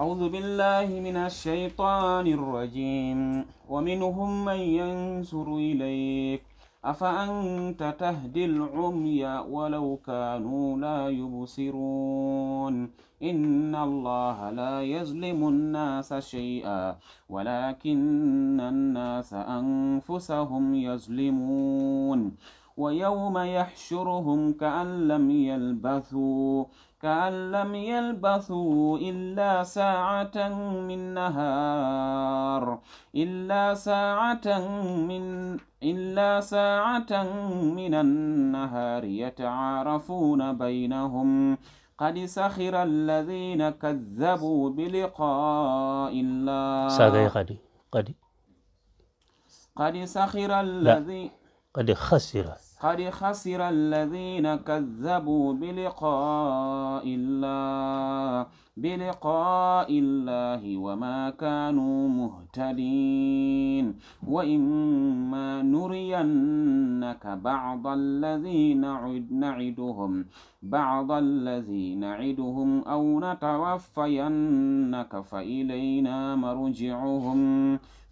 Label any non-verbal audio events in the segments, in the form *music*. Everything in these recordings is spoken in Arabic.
أعوذ بالله من الشيطان الرجيم ومنهم من ينصر إليك أفأنت تهدي العمي ولو كانوا لا يبصرون إن الله لا يظلم الناس شيئا ولكن الناس أنفسهم يظلمون ويوم يحشرهم كأن لم يلبثوا كأن لم يلبثوا إلا ساعة من نهار إلا ساعة من إلا ساعة من النهار يتعارفون بينهم قد سخر الذين كذبوا بلقاء الله ساقي قد قد قد سخر الذي قد خسر قد خسر الذين كذبوا بلقاء الله بلقاء الله وما كانوا مهتدين وإما نرينك بعض الذي نعدهم بعض الذي نعدهم أو نتوفينك فإلينا مرجعهم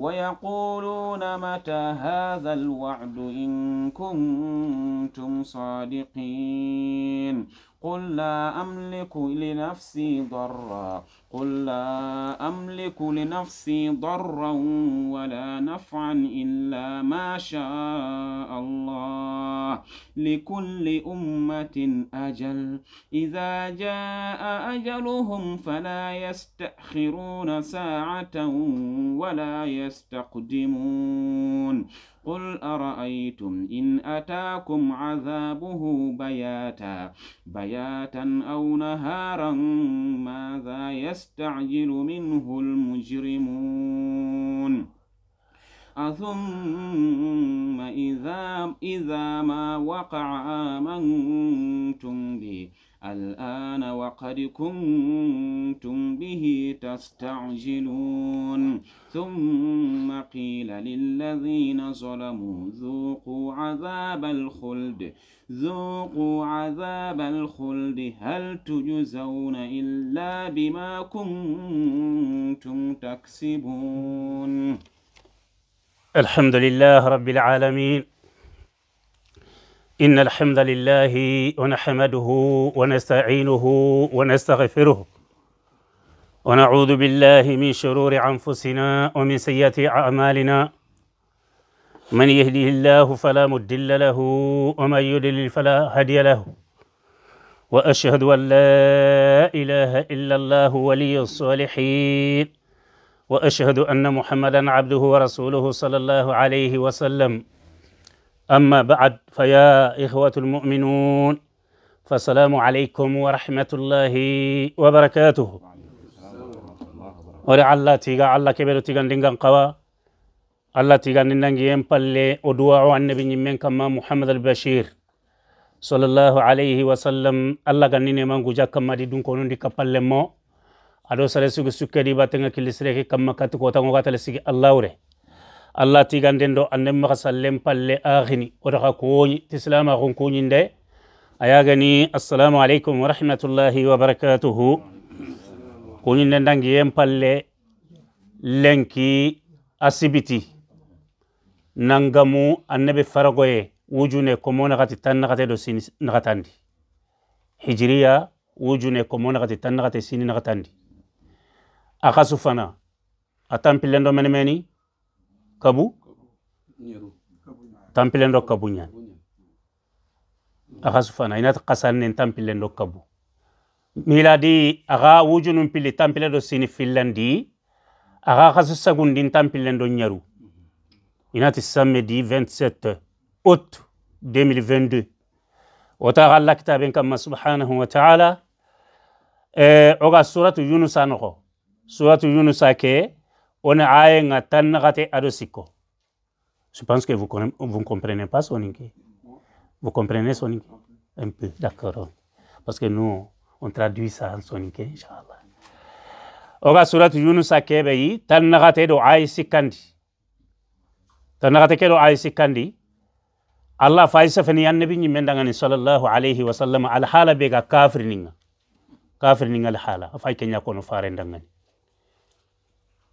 ويقولون متى هذا الوعد إن كنتم صادقين قل لا أملك لنفسي ضرا قل لا أملك لنفسي ضرا ولا نفعا إلا ما شاء الله لكل أمة أجل إذا جاء أجلهم فلا يستأخرون ساعة ولا يستقدمون قل أرأيتم إن أتاكم عذابه بياتا بياتا أو نهارا ماذا يستعجل منه المجرمون أثم إذا, إذا ما وقع آمنتم به الآن وقد كنتم به تستعجلون ثم قيل للذين ظلموا ذوقوا عذاب الخلد ذوقوا عذاب الخلد هل تجزون إلا بما كنتم تكسبون الحمد لله رب العالمين إن الحمد لله ونحمده ونستعينه ونستغفره ونعوذ بالله من شرور أنفسنا ومن سيئات أعمالنا من يهده الله فلا مدل له ومن يدلل فلا هدي له وأشهد أن لا إله إلا الله ولي الصالحين وأشهد أن محمدا عبده ورسوله صلى الله عليه وسلم أما بعد فيا إخوة المؤمنون فسلام عليكم ورحمة الله وبركاته ورع الله تيغا الله كبير تيغا دينغان قوا الله تيغا ننجي ينبالي ودعاء النبي نمين كما محمد البشير صلى الله عليه وسلم الله غنيني من جوجا كما دي دون كونون دي كبالي مو ado sare sugu sukke di batenga كما كاتو كوتا مغاتل سيكي الله وره allah tiganden do annabi maxa sallen palle axini wo taxa kowoñi tislama xun kuñinde a yagani assalamu aleykum warahmatullahi wabarakatuhu kuñinde ndangiyen palle lenki asibiti nangamu annabi faragoye wujune komo naxati tan naxate do sini naxatandi hijiriya wujune komo naxati tan naxate sini naxatandi a xa sufana a tampillendo meni meni كابو تامبلين دو كابو نيان اخاسو فانا اينات قسان نين تامبلين دو كابو ميلادي اغا وجو نمبلي تامبلين دو سيني فيلاندي اغا خاسو ساقون دين تامبلين دو نيارو اينات السامدي 27 اوت 2022 وتاغا لكتابين كما سبحانه وتعالى اوغا سورة يونس انخو سورة يونس اكي on a un tan gate adosiko. Je pense que vous ne comprenez pas soninki. Vous comprenez soninki Un peu, d'accord. Parce que nous, on traduit ça en soninki, inshallah. Oga surat Yunus akebeyi tan gate do aisi kandi. Tan ke do aisi kandi. Allah faisa fani annabi nyi mendangani sallallahu alayhi wa sallam al hala bega kafir ninga. Kafir ninga al hala. Afai kenya kono fare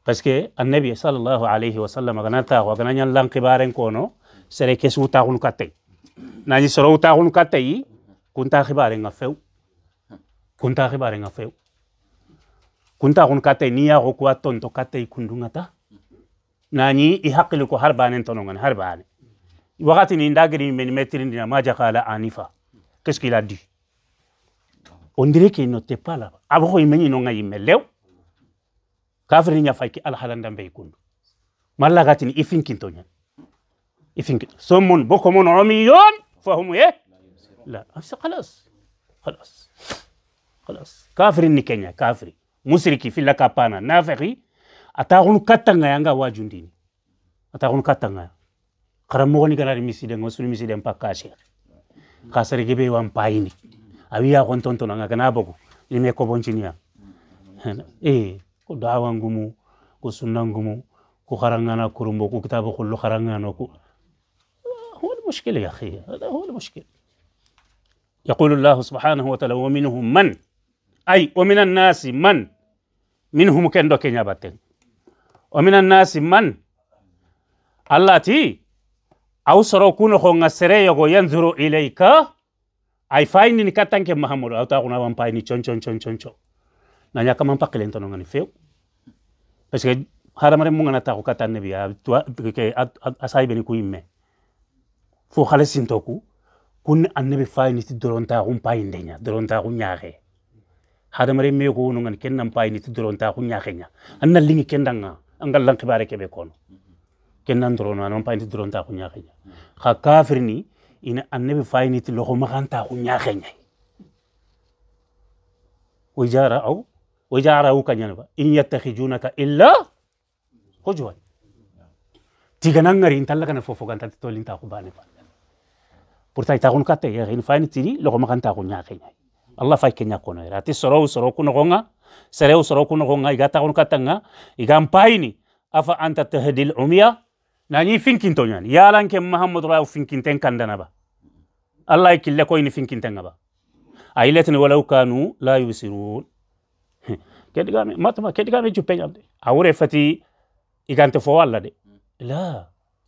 parce que annabi sallallahu alayhi wa sallam gana taxu a gana ñan lankibaren kono sere ke su taxun ka tey nañi sorow taxun ka tey kunta xibarenga few kunta xibarenga few kunta xun ka tey ni yaxo kuwa tonto ka tey kundunga ta nañi i haqili ko har banen tonongan har bane wakati ni ndagiri men metrindina ma jaxala anifa qu'est ce qu'il a dit on dirait qu'il n'était pas là avant il meñinonga yimme lew kafiri nya faki alhalanda mbey kundu mallagatini ifinkintoñan ifinkin sommun bokomun yon. fahum ye la afsa khalas khalas khalas kafiri ni kenya kafiri musiriki filla kapana nafiki ataxunu kattangaya yanga wajundini ataxunu kattangaya xaramoxoni ni misiden misi suni misiden pa ka cheikh xa sergebe wan payini awiya xontontonanga gana bogu ime kobonciniya eh ku dawa ngumu ku sunna ngumu ku خرنغانا كرمبو كو كتابو كله خرنغانا كو هو المشكلة يا أخي هذا هو المشكلة يقول الله سبحانه وتعالى ومنهم من أي ومن الناس من منهم كن دوكين يابتن ومن الناس من الله تي أو سرو كونو خونغ سري ينظر إليك أي فايني نكتن كمهمور أو تاغونا وانبايني چون چون چون چون چون na nya kama pa kelen tono ngani feu parce que haramare mu ngana ta ko kata ne biya to ke asai beni ku imme fo khale sin to ku kun annabi fay ni ti doronta ko pay ndenya doronta ko nyaare haramare me ko no ken nam pay ni ti doronta ko nyaare nya anna lingi kendanga angal lan khibare ke be kono ken nan dorono non pay ni doronta ko nyaare nya kha kafir ni ina annabi fay ti loxo ma kan ta ko nya ويجارة أو wajarahu kanyalba in yattakhijunaka illa hujwan tiganan ngari intalla kana fofo ganta tolin ta khubane fa pourtant ita kun katte ya hin fani tiri lo ko makanta kun nya kenya allah fa kenya kono era ti soro soro kuno gonga sereu soro kuno gonga iga ta kun katanga iga mpaini afa anta tahdil umiya nani finkin to nyani ya lan ke muhammad rawu finkin ten kandana ba allah ikille ko ini finkin ten ba ayilatin walau kanu la yusirun kedhigame matuma kedhigame jubbee qabde awuree fatii igante foo alla de laa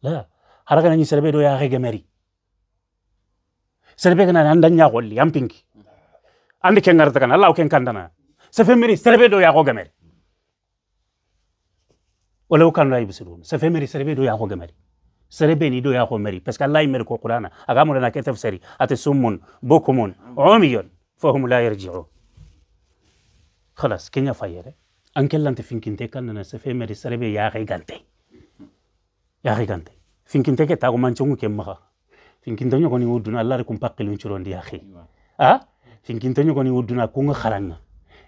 laa hara kana nyi serbee doo yaa hegemeri serbee kana nan dan yaa golli yan pinki andi ken ngarata kana allah ken kandana sefe miri serbee doo yaa ko gemeri wala kan laa ibsidu sefe miri serbee doo yaa ko gemeri serebeni ido yako meri parce que allah imeri ko qur'ana agamulana ketef seri ate summun bukumun umiyon fahum la yarji'un خلاص كينيا فايرة أنكل أنت فينكين تكال ننسفة مري سربة يا أخي غانتي يا أخي غانتي فينكين تكال تاعو مانشونو كم مها فينكين تانيو كوني ودنا الله ركوم باقي لونشرون دي أخي آه فينكين تانيو كوني ودنا كونغ خرنا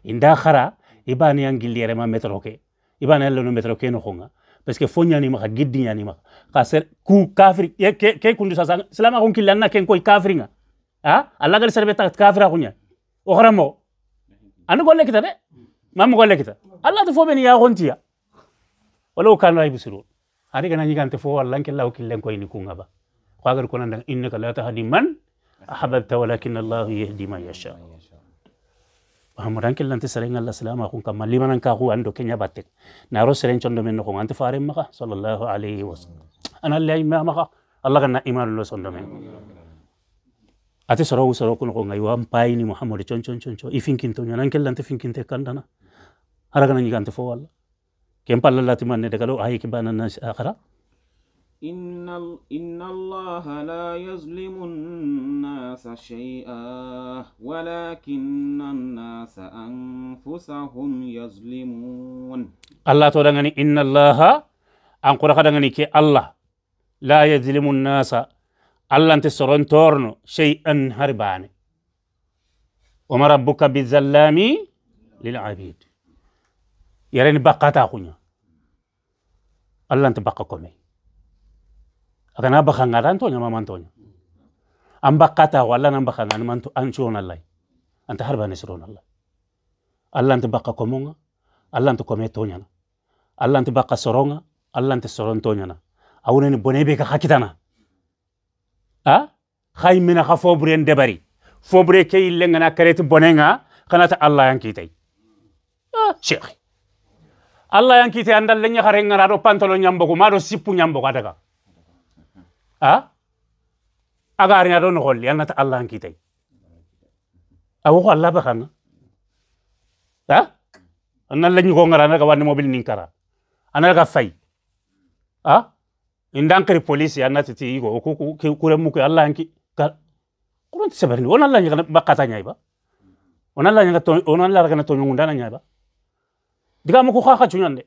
إندا خرا إباني أنجيل يرى ما متروكي إباني لونو متروكي نخونا parce que fo ñanima xa giddi ñanima xa ser ku kafri ye ke, ke kundu sasa silama xun killa na ken koy kafri nga a alla gal serbe ta kafra xunya o xara mo anu golle kita de ما مقول لك الله تفو بني يا غنتيا ولو كانوا يبصرون هذه كان يجي كان تفو الله كلا وكلا كوين يكون أبا قاعد كنا إنك لا تهدي من أحببت ولكن الله يهدي من يشاء hamuran kellan te sereng Allah salama kun kamma limanan ka ku ando kenya batte na ro sereng chondo men ko ante fare maka sallallahu alaihi wasallam ana Allah imama Allah kan na iman lo sondo men ati soro soro kun ko ngai wan pai ni muhammad chon chon chon chon ifin kin to nyanan kellan te fin kin te kan dana haraga nan yigan te fo walla kem palla lati man ne daga lo ayi ki banan nas akhara إن إن الله لا يظلم الناس شيئا ولكن الناس أنفسهم يظلمون الله تقول إن الله أن قرأ الله لا يظلم الناس allanti sorontorno shay'an harbane wama rabbuka bizallami lilabid yarani bakkata kuña allanti bakka kome agana bakkangata antoña mamantoña an bakkata ko allah nan bakkangani man an conallay anta harbane soronallay allanti bakka komonga allanti kome toñana allanti bakka soronga allanti sorontoñana awunani bone be ka hakitana a khay mina kha fobre en debari fobre ke ille ngana kareti bonenga kanata allah yang kitai ah sheikh allah yang kitai andal lenya khare ngara do pantolo nyambo ko maro sippu nyambo ko daga a aga arina do no holli allah yang kitai awo ko allah bakana ha anna lenyu ko ngara na wani mobil ninkara anna ka fay ah indankari polisi anatiti igo kuku kure muke alla anki kuron seberni on alla nyaka bakata nyaiba on alla nyaka to on alla ragana to nyungunda na nyaiba diga muku kha kha chunyande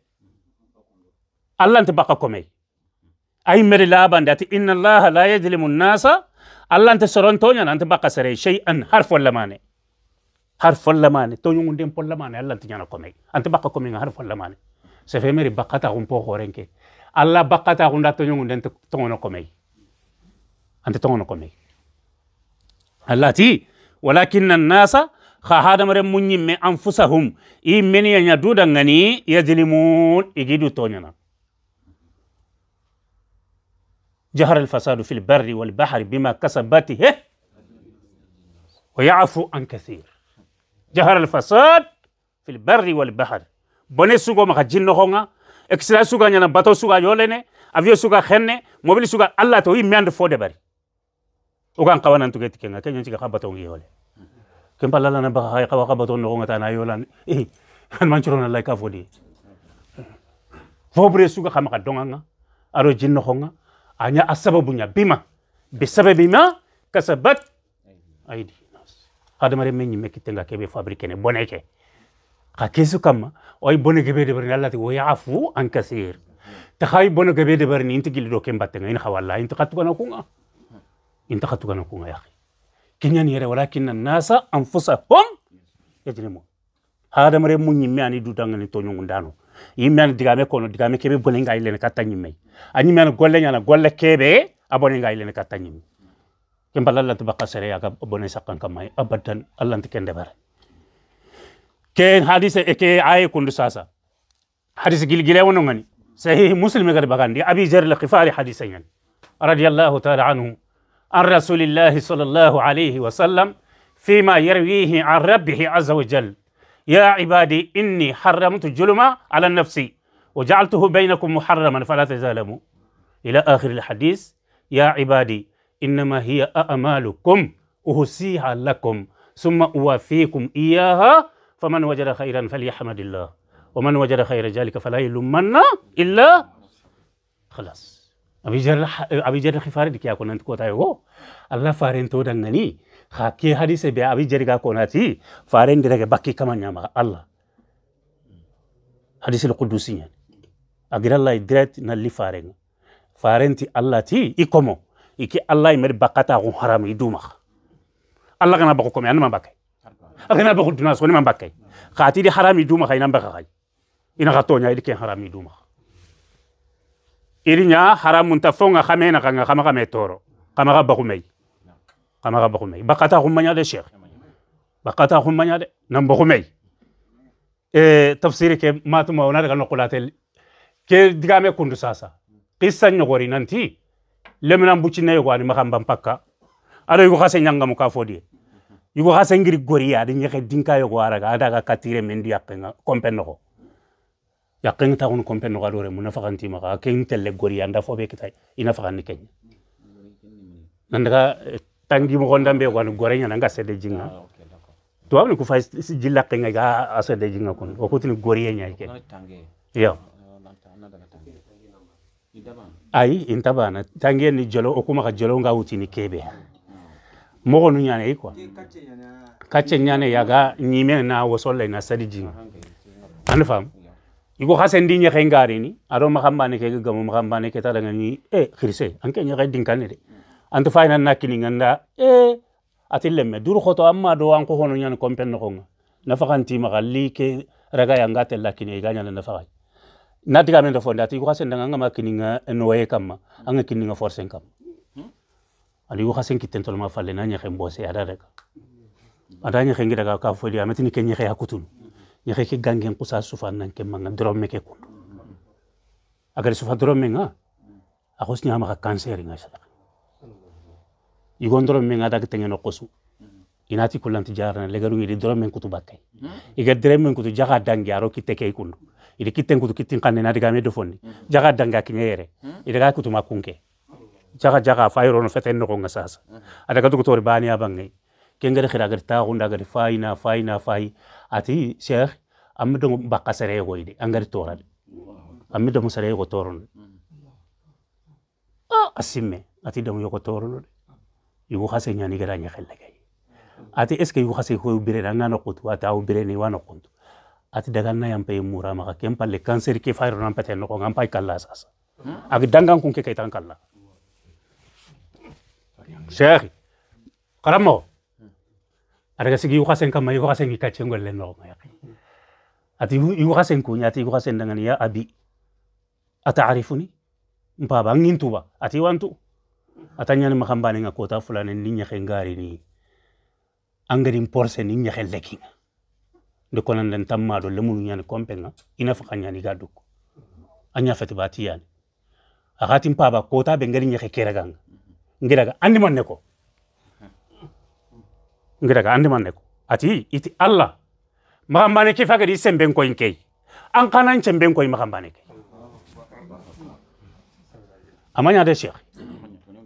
alla nte bakka komei ay mere labande ati inna allaha la yajlimu an-nasa alla nte soron to nyana nte bakka sare shay'an harfo lamane harfo lamane to nyungunde pon lamane alla nte nyana komei ante bakka komei harfo lamane se fe mere bakata gumpo horenke Allah alla bakata gunda to nyungu den tongono komei ante tongono komei alla ti walakin an-nasa kha hadamare munyimme anfusahum i meni ya nyaduda ngani yadlimun igidu tonyana جهر الفساد في البر والبحر بما كسبته ويعفو عن كثير جهر الفساد في البر والبحر بني سوغو مخا جينو extra suga nyana bato suga yolene avio suga khenne mobile suga alla to imand fo de bari ugan qawana to get kenga kenya chiga bato ngi yole kem palala na ba hay qawa bato no ngata na yolan eh an manchuro na like avodi fobre suga khama ka donganga aro jinno khonga anya asababu nya bima bisababi ma kasabat aidi nas hadamare menyi mekitenga kebe fabrikene boneke kakesu kama oy bono gebe de berni allah ti wa yafu an kaseer ta khay bono gebe de inta inti do kem batenga in khawalla inta khatu kana kunga Inta khatu kana kunga ya kinyan yere walakin an-nasa anfusahum yajrimu hada mare mun nyimmi ani dudanga ni tonyo ndano yimmi ani digame kono digame kebe bono ngai lene katta nyimme ani yimme golle nyana golle kebe abone ngai len katta nyimme kembal allah tibaka sere ya ga bono sakkan kamay abadan allah kende bare كين حديث اكي اي كوندو ساسا حديث جيل جيل ونو غني صحيح مسلم غير بغان دي ابي جر القفاري حديثين يعني. رضي الله تعالى عنه عن رسول الله صلى الله عليه وسلم فيما يرويه عن ربه عز وجل يا عبادي اني حرمت الجلما على نفسي وجعلته بينكم محرما فلا تظلموا الى اخر الحديث يا عبادي انما هي اعمالكم اوصيها لكم ثم اوفيكم اياها فمن وجد خيرا فليحمد الله ومن وجد خير ذلك فلا يلومن الا خلاص ابي جر ابي جر خفار دي كون انت كوتاي هو الله فارين تو دنني خاكي حديث بي ابي جر كوناتي فارين ركي باكي كمان يا الله حديث القدسي يعني. اغير الله يدرت نلي فارين فارنتي الله تي ايكومو يكي الله يمر بقاتا حرام يدومخ الله كان بقكم يعني ما بقى akena be khuduna so ni man bakkay khati di harami duma khayna mbakha khay ina khato nya idike harami duma irinya haramun ta fonga khamena kanga khama khame toro khama ga bakhumei khama ga bakhumei bakata khumanya de sheikh bakata khumanya de nam bakhumei e tafsiri ke matuma onar ga noqulate ke digame kundu sasa qissa nyogori nanti lemnan buccinne yogwani makhamba mpakka aɗa yigo khase ñangamu ka fodie yugo xa sengiri gori adi ñexe dinka yogo araga adaga katire men di yaqenga compen noxo yaqeng taxun compen noxo adore mu nafaxantimaxa a ken telle gori anda foɓe kitay i nafaxanni keña nandaga eh, tangimoxo ndambe yogoani goreñananga sede jinga ah, tuwabni ku fa jilla qenga ga a jinga kun o kutini goriye ñay ke yo ayi ah, intabana tange ni jolo o kumaxa jolo nga wutini kebe mogo nu ñane yi quoi kacce ñane yaga ñime na wosolle na sadi jing an fam iko xa sendi ñexe ngarini aro maxambane ke gamo maxambane ke tadanga e eh, xirse anke ñexe dinkane de anta fayna nakkininga nda e eh, ati lemme dur xoto amma do an ko hono ñane compen noxonga nafaxantimaxa li ke raga yanga tella kine ga ñana nafaxay natigamen refo nda ati iko xa sendanga ngama kininga noye kamma anga kininga forcen kamma aliyu hasen kitten tolma falle na ñexen bose ada daga ada ñexen ametini ke ñexe hakutunu ke gangen kusa sufa nan ke manga dromme ke kundu agari sufa dromme nga akos ñama ka cancer nga sa igon dromme nga daga tengeno kosu inati kulanti jarana legaru ngi dromme kutu bakkay iga dromme kutu jaga dangi aro kitte ke kundu kitten kutu kittin kanne na diga jaga danga kinyere idaga kutu makunke jaga jaga fire no feten no nga sasa ada ka doktor bani abangai kengere khira gar ta gunda gar fai na fai ati sheikh amdo bakaserego bakka sare goide angari toral amdo go toron a ah, asime. ati do yo go toron yugo khase nyani gara nya gay ati eske yugo khase ko bire ranga no kutu ata o bire ni wana kuntu ati daga na yampe mura maka kempa le cancer ke fire nan peten no ngam pai kala sasa hmm? Aku dangan kaitan sheekhi karammogo adaga sigi yuxasen kamma yuxasen i kaccengol le noxoma yaqi ati yuxasen kuña ati yuxasen dangani ya abi Ata atarifuni mpaba angin tuba ati wantu atanyani makambane nga kota fulane ni nyaxe ngari ni angari porse ni nyaxe lekinga de konan tamma do lemu nyani kompenga ina fa kanyani gaduk anya fati batiyani akati mpaba kota be ngari keraganga ngiraga andi manne ko ngiraga andi manne ko ati iti allah magambane ke fagadi semben koyin kei an kanan cemben koyi magambane kei amanya de sheikh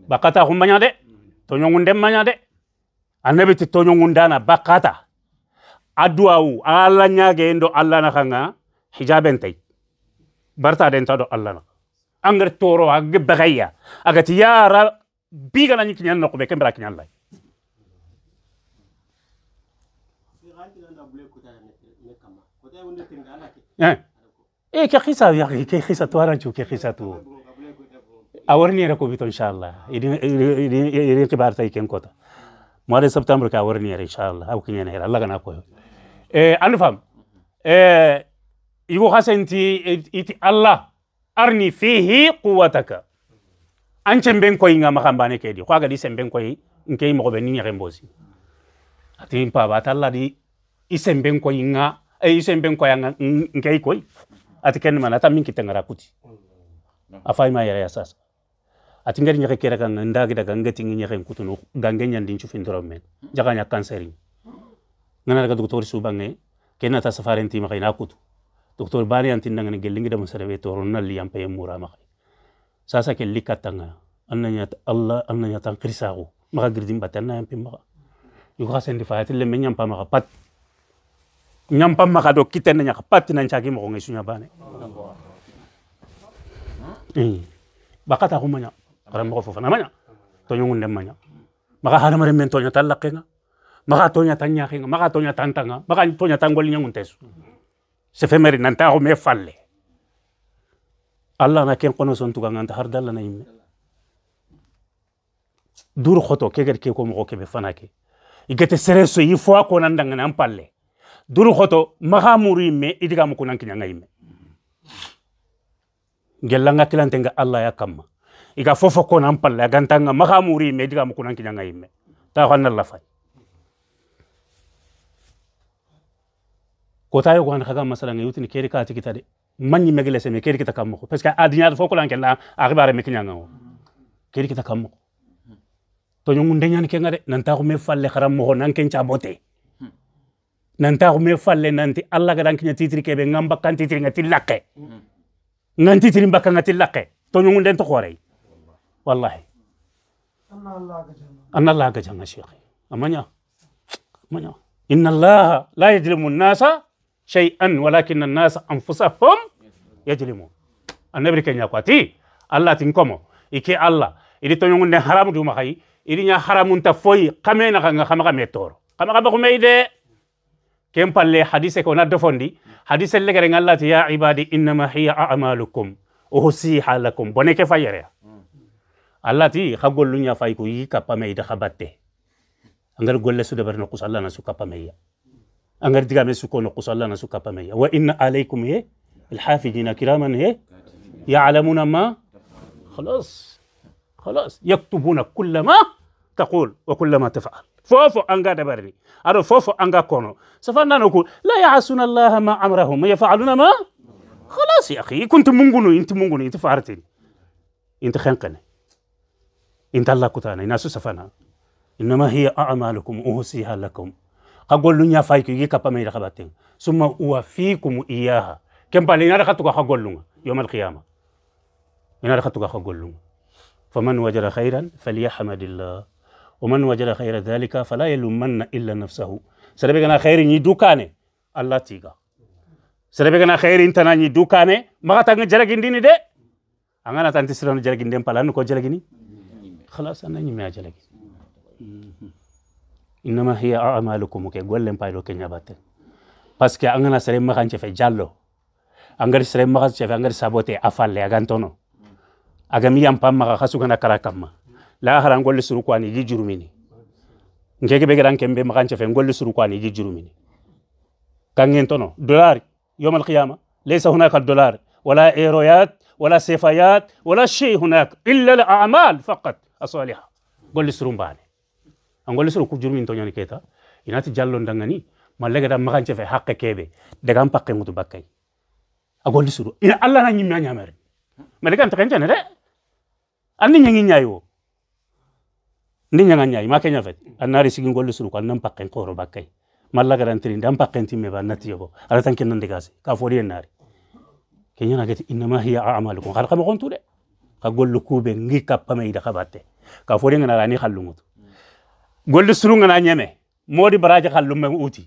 bakata humbanya de dem manya de anabi ti dana bakata aduawu alla nyage ndo alla na kanga hijaben tay barta den tado alla na angar toro ag bagaya agati ya biga na nyikinya no kube kembra kinya lai eh. eh, ke khisa ya ke khisa to ara ke khisa to awarni ra ko inshallah idin e idin e e ke barta iken kota mwade septembre ka awarni ra inshallah au kinya na Allah kana ko eh anfam eh igo khasa iti Allah arni fihi quwwataka anche mbeng koi nga makambane kedi di agadi semben koi nke i mogobe ni ɲagen bosi ati ba ata ladi i semben koi nga e i nga nke i ati kenni mana ata min kitengara kuti afai ma yere ya sasa ati ngari ɲage kera kan gida daga tingi ngi ɲagen kutunu gange ɲandi chufin doro men jaga nya kanseri ngana daga doktor subange kenna ta safarenti makai na kutu doktor bani antin ya nangani gelingi da toron ya mura makai sasa ke likatanga annanya allah annanya tan krisago Maka girdim yampi yang pimma yuga sendi fahati le menyam pa maka pat nyam pa maga do na nyaka pat nan chaki mo ngi sunya bane bakata ko manya mo ko fofana manya to nyungun dem manya maka hana mare men to lakke talakenga Maka to nyata tanya nga maka to nyata tantanga maka to nyata nyungun tesu se femeri nan me falle alla na ken kono son tuga nganta har dalla na yimme dur khoto ke ger ke ko mo ke be fanake igete sereso yi fo ko nan danga nan palle dur khoto maha muru yimme idiga mo kunan kinya ngayimme gella nga kilante nga alla ya kamma iga fofo ko nan palle aganta nga maha muru yimme idiga mo kunan kinya ngayimme ta khanna la fay ko tayo ko han khaga masala nga yutini keri ka tikita de man ni megele se me keri kita kammo parce que adinya fo ko lan kella akhbare me kinya kiri kita kammo to nyungu ndenyan ke ngade nan ta me falle kharam mo nan ken cha bote nan me falle nan ti alla titri ke be ngamba kan titri ngati lakke ngan titri mbaka ngati lakke to nyungu nden to khore wallahi anna allah ga allah ga janga amanya amanya inna allah la nasa شيئا ولكن الناس أنفسهم يجلمون النبي كان يقاتي الله تنكمو إكي الله إلي تنيون حرام دوما خي إلي نيا حرام تفوي كمينا خا خما خا ميتور خما خا بخو ميدي كم بالله حديثك ونا دفندي حديث اللي كان الله يا عبادي إنما هي أعمالكم أوصيها لكم بنك فيريا الله تي خقول لنا فايكو يكapa ميدا خبته أنغر قول لسوا دبرنا قص الله نسوا كapa ميدا انغر ديغا مي سوكو نقص الله نسوكا بامي وان عليكم هي الحافظين كراما هي يعلمون ما خلاص خلاص يكتبون كل ما تقول وكل ما تفعل فوفو انغا دبرني ارو فوفو انغا كونو سفنا نقول لا يعصون الله ما امرهم يفعلون ما خلاص يا اخي كنت منغنو انت منغنو انت فارتين انت خنقني انت الله كتانا ناس سفانا انما هي اعمالكم اوصيها لكم kagollu nya fay ki kapa mai rabatin summa uwafikum iyaha kempa le nyara khatuka kagollu yawm al qiyamah nyara khatuka kagollu faman wajara khairan falyahmadillah ومن وجد خير ذلك فلا يلومن الا نفسه سربي غنا خير ني دوكاني الله تيغا سربي غنا خير انت ني دوكاني ما تاغ جرغين دي انا نتانتي سرون جرغين دي بالان كو جرغيني خلاص انا ني ما جرغين انما هي اعمالكم كي غولم بايلو كي نباتي باسكو انا سريم ما كانش في جالو انا سريم ما كانش في انغري سابوتي افال لي اغانتونو اغامي ام بام ما خاصو كانا كراكام لا هر ان غول دي جرميني نكي بيغي دان كيمبي ما كانش في غول سرو دي جرميني كان غينتونو دولار يوم القيامه ليس هناك الدولار ولا ايرويات ولا سيفايات ولا شيء هناك الا الاعمال فقط الصالحه غول سرو باني angole soro kujur min tonyani keta inati jallo ndangani malega da maganche fe hakke kebe gam pakke ngutu bakkay agole suru ina alla na nyimya nyamare kan ntaka njane de anni nyangi nyayo ni nyanga nyay ma kenya fet annari sigi ngole suru kan nam pakke ngoro bakkay malla garantiri ndam pakke timme ba natiyo yobo ala tan kenan digasi ka fori enari kenya na gati inma hiya a'malukum khalqa ma qontu de ka gollu kube ngi kappa ida khabate ka fori ngana rani ngutu golle surungana nyame modi baraja xal lumme uti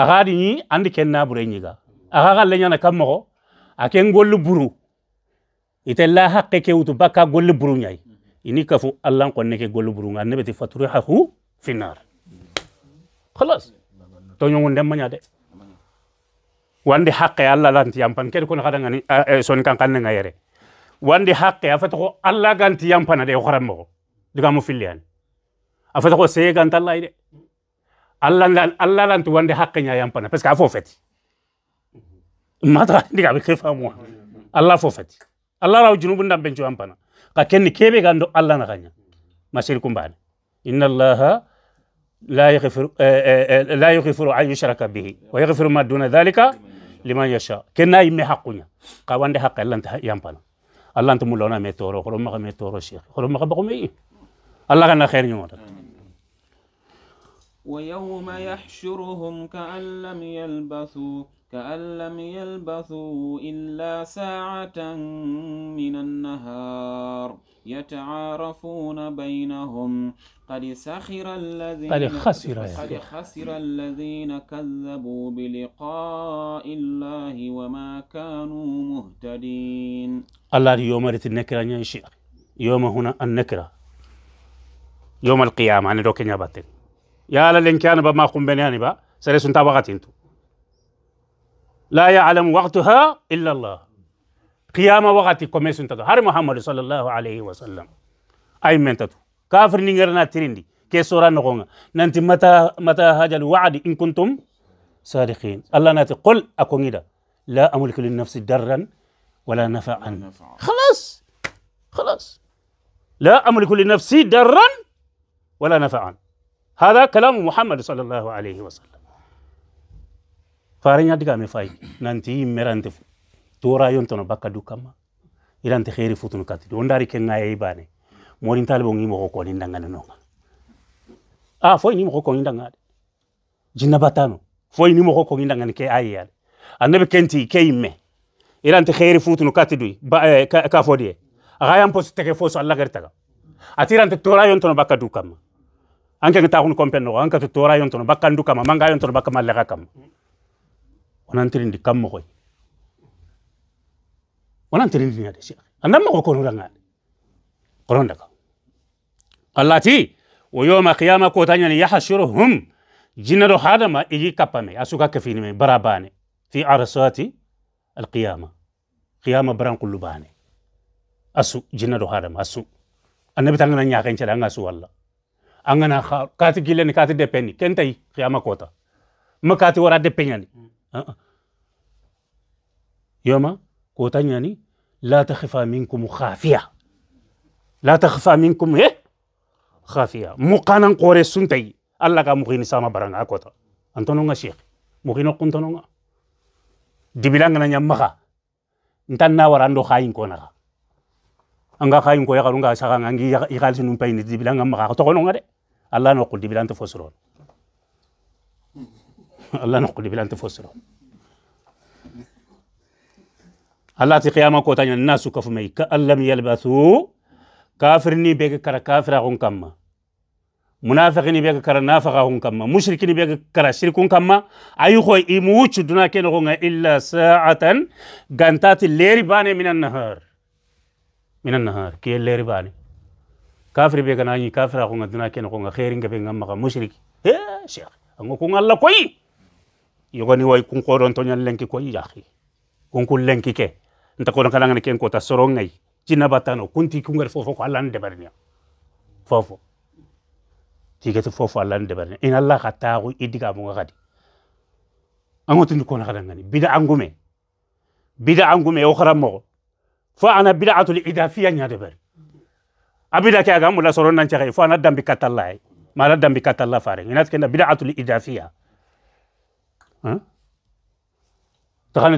axaadi ni andi ken na bure ñiga axa le nyana kam mo a ken golle buru ite la haqqe ke wutu bakka golle buru nyai ini kafu Allah ko neke golle buru nga nebeti faturihahu fi nar khalas to nyongu dem ma de wandi haqe alla lanti yampan ke ko xada ngani son kan kan nga yere wandi haqqe afata allah ganti yampana de xoram mo diga mo filiani afata ko seegan tallay de allah allah lanti wande hakke nya yampana parce que afo feti mata diga be kefa mo allah fo feti allah raw junubu ndam ben yampana ka kenni kebe gando allah na kanya masir kumbani inna allah لا يغفر لا يغفر ان يشرك به ويغفر ما دون ذلك لمن يشاء كنا يمي حقنا قواند حق الله انت يامبانا الله انت مولانا ميتورو خرم ما ميتورو شيخ خرم ما بقومي الله كان خير نيومتك ويوم يحشرهم كأن لم يلبثوا كأن لم يلبثوا إلا ساعة من النهار يتعارفون بينهم قد سخر الذين قد خسر يعني. قد خسر الذين كذبوا بلقاء الله وما كانوا مهتدين الله يوم النكرة يوم هنا النكرة يوم القيامة أنا دوكين يا باتن يا يالا كان بما قم بنياني با سريسون تابغات انتو لا يعلم وقتها إلا الله قيامة وقتي كميسون تدو هر محمد صلى الله عليه وسلم أي من تتو كافر نيغرنا تريندي كي سورة نغونا ننتي متى متى هذا الوعد إن كنتم صادقين الله ناتي قل أكون لا أملك للنفس درا ولا نفعا خلاص خلاص لا أملك لنفسي درا ولا نفعا هذا كلام محمد صلى الله عليه وسلم فارين يدقى مفاي نانتي مرانتف تورا يونتون بكا دو كما إلانت خيري فوتون كاتي دون داري كنا يباني مورين طالب ونغي مغو كوني ندنغان نونغا آه فوي نمغو كوني ندنغان جنة باتانو فوي نمغو كوني ندنغان كي آيال النبي كنتي كي مي إلانت خيري فوتون كاتي دوي آه، كافودي أغايان بوستك فوسو الله غيرتك أتيرانت تورا يونتون بكا دو anke ngata hun kompen no anka to tora yon tono bakkan du kama manga yon no bakama lega kam onan di kam mo koy onan tirindi ngade si andam ko kono ranga kono allah ti wa yawma qiyamah ko tanya ni yahshuruhum jinaru hadama iji kapame asuka kafini me barabane fi arsati alqiyama qiyama baran kullu bane asu jinado hadama asu annabi tangana nyaaka en cedanga su wallah angana kati gileni kati depeni kentai khiyama kota makati wara depenyani yoma kota nyani la takhfa minkum khafiya la takhfa minkum eh khafiya muqanan qore suntai alla ka mukhini sama baranga kota antono nga sheikh mukhino kuntono nga dibilanga na na wara ndo khayin kona anga khayin ko yakarunga saka ngangi ya, ikalsi numpaini dibilanga kha to kono nga de الله نقول دي بلان فوسرون الله نقول دي بلان فوسرون الله تي قيامة كوتاني الناس كفمي كأن لم يلبثوا كافرني بيك كرا كافر هون كما منافقني بيك كرا نافق هون كما مشركني بيك كرا شرك هون كما أيو خوي إموتش دنا كين إلا ساعة غانتات الليري باني من النهار من النهار كي الليري باني kafir be kana ni kafira ko ngaduna ken ko ngakhirin ga be ngamma ka mushrik he sheikh ngo ko ngalla koyi yogoni way kun ko don to nyal lenki koyi yakhi kun kun lenki ke nta ko kala ngani ken ko ta soro ngai jinna batano kunti kungar fofo ko alla nde barniya fofo tigati fofo alla nde barniya in alla ka taagu idiga mo ngadi ango tindi ko ngada ngani bida angume bida angume o kharam mo fa ana bid'atul idafiyya nya de bari abida ke agam mula soron nan chaga fo ana dambi katalla mala dambi katalla fare ina ke na idafia idafiya ha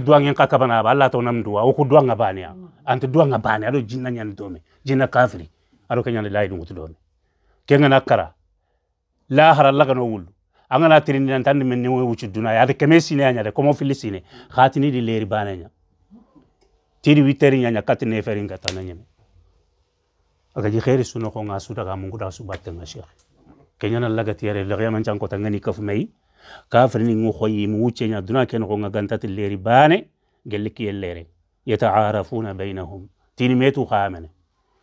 duang yang ka kabana ba Allah to nam duwa o ku duanga ya ante duang baniya do jinna nyan dome jinna kafri aro kenya lai laidu ngutu ke ngana kara la allah kan wulu anga na tirin nan tan men wo wucu duna ya de keme sine anya de komo filisine khatini di leri bananya tiri witeri nya nya katine feringa tananya agaji khairi suno ko nga suda ga mungu da su batte nga sheikh kenya na laga tiyare laga man can ko tangani kaf mai kafir ni ngu khoyi mu wuce nya duna ken ko nga ganta tilleri bane gelli ki yellere yata'arafuna bainahum tini metu khamane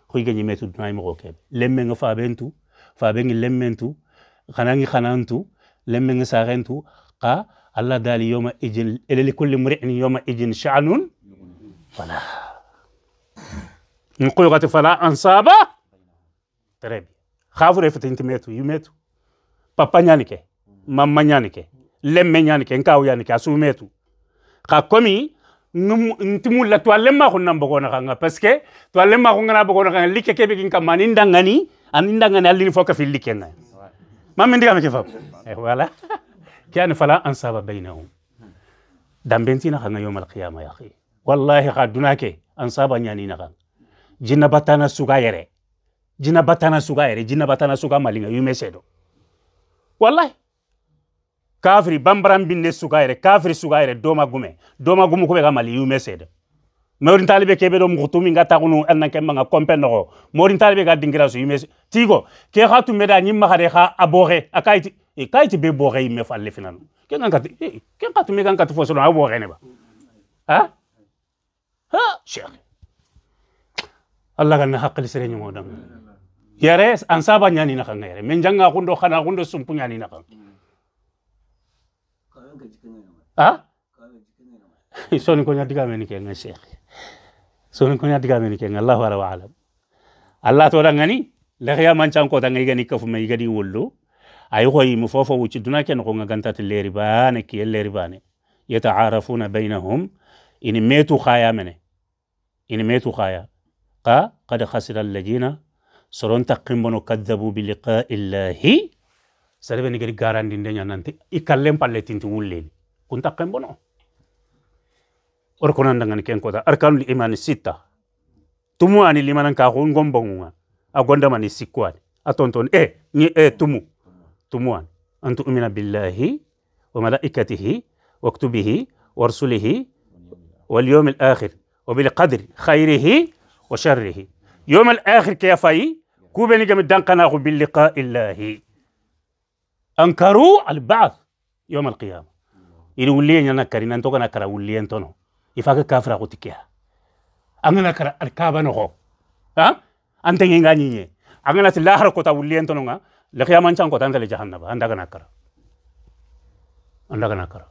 khoy ganyi metu duna mi ko kebe lemme nga fa bentu fa bengi lemmentu khanangi khanantu lemme nga sarentu qa allah dali yoma ijin ila likulli mri'in yoma ijin sha'nun fala nkoyo kati fala ansaba très bien khafure fetinti metu yumetu papa nyanike mama nyanike lemme nyanike nkaw yanike asu metu kha komi ntimu la to lemma ko nam bogo na parce lemma ko ngana bogo like kebe kin kam manin dangani an foka fil like na mamme ndiga eh voilà كان فلا أنساب بينهم دم بنتي نخا يوم القيامة يا أخي والله قد دناك أنساب يعني jinaba tanna suga yere jinaba tanna suga yere jinaba tanna suga malinga yume sedo wallahi kafri bambaran binne suga yɛrɛ kafiri suga yɛrɛ doma gume doma gumu ko be yume sedo morin talibe kebe do mugutu min ga tagunu annan ke kompe nogo morin talibe ga dingira su yume tigo ke ha tumbe da nyimma ha abore akaiti e kaiti be bore yume falle finano ke ngaka eh, ke ngaka tumbe ngaka tfo so abore ne ba ha ha sheikh allah ganna hakkili serenya mo dam yare ansaba nyani na kanga yare men janga kundo kana kundo sumpu nyani na kanga ha soni ko nyadiga men ke ngai sheikh soni ko nyadiga men ke allah wala wa alam allah to dangani la ya man chan ko dangai gani kafu mai gadi wollo ay ko yi mu fofo wuci duna ken ko ngaganta te leri bane ki leri bane yata'arafuna bainahum ini metu khaya mene ini metu khaya قا قد خسر الذين سرون تقيمون كذبوا بلقاء الله سلبي نيجي غاران دين دنيا نانتي يكلم باليتين تقولين كنت تقيمون أركان دعاني كن كذا أركان الإيمان ستة تمو أني الإيمان كارون غم بعوما أقول دم أني سكوان أتون تون إيه ني إيه تمو تمو أن أن تؤمن بالله وملائكته وكتبه ورسله واليوم الآخر وبالقدر خيره وشره يوم الآخر كيفاي كوبني جم دنقنا باللقاء الله أنكروا البعض يوم القيامة إلى ولين أنا كرين أنتو كنا كرا ولين تنو يفاك كافر أقول أنا كرا الكعبة نهو ها أنت ينغني أنا تلاهر كوتا ولين تنو لقيامة أنت كوتا جهنم لجهنم أنت كنا كرا أنت كنا كرا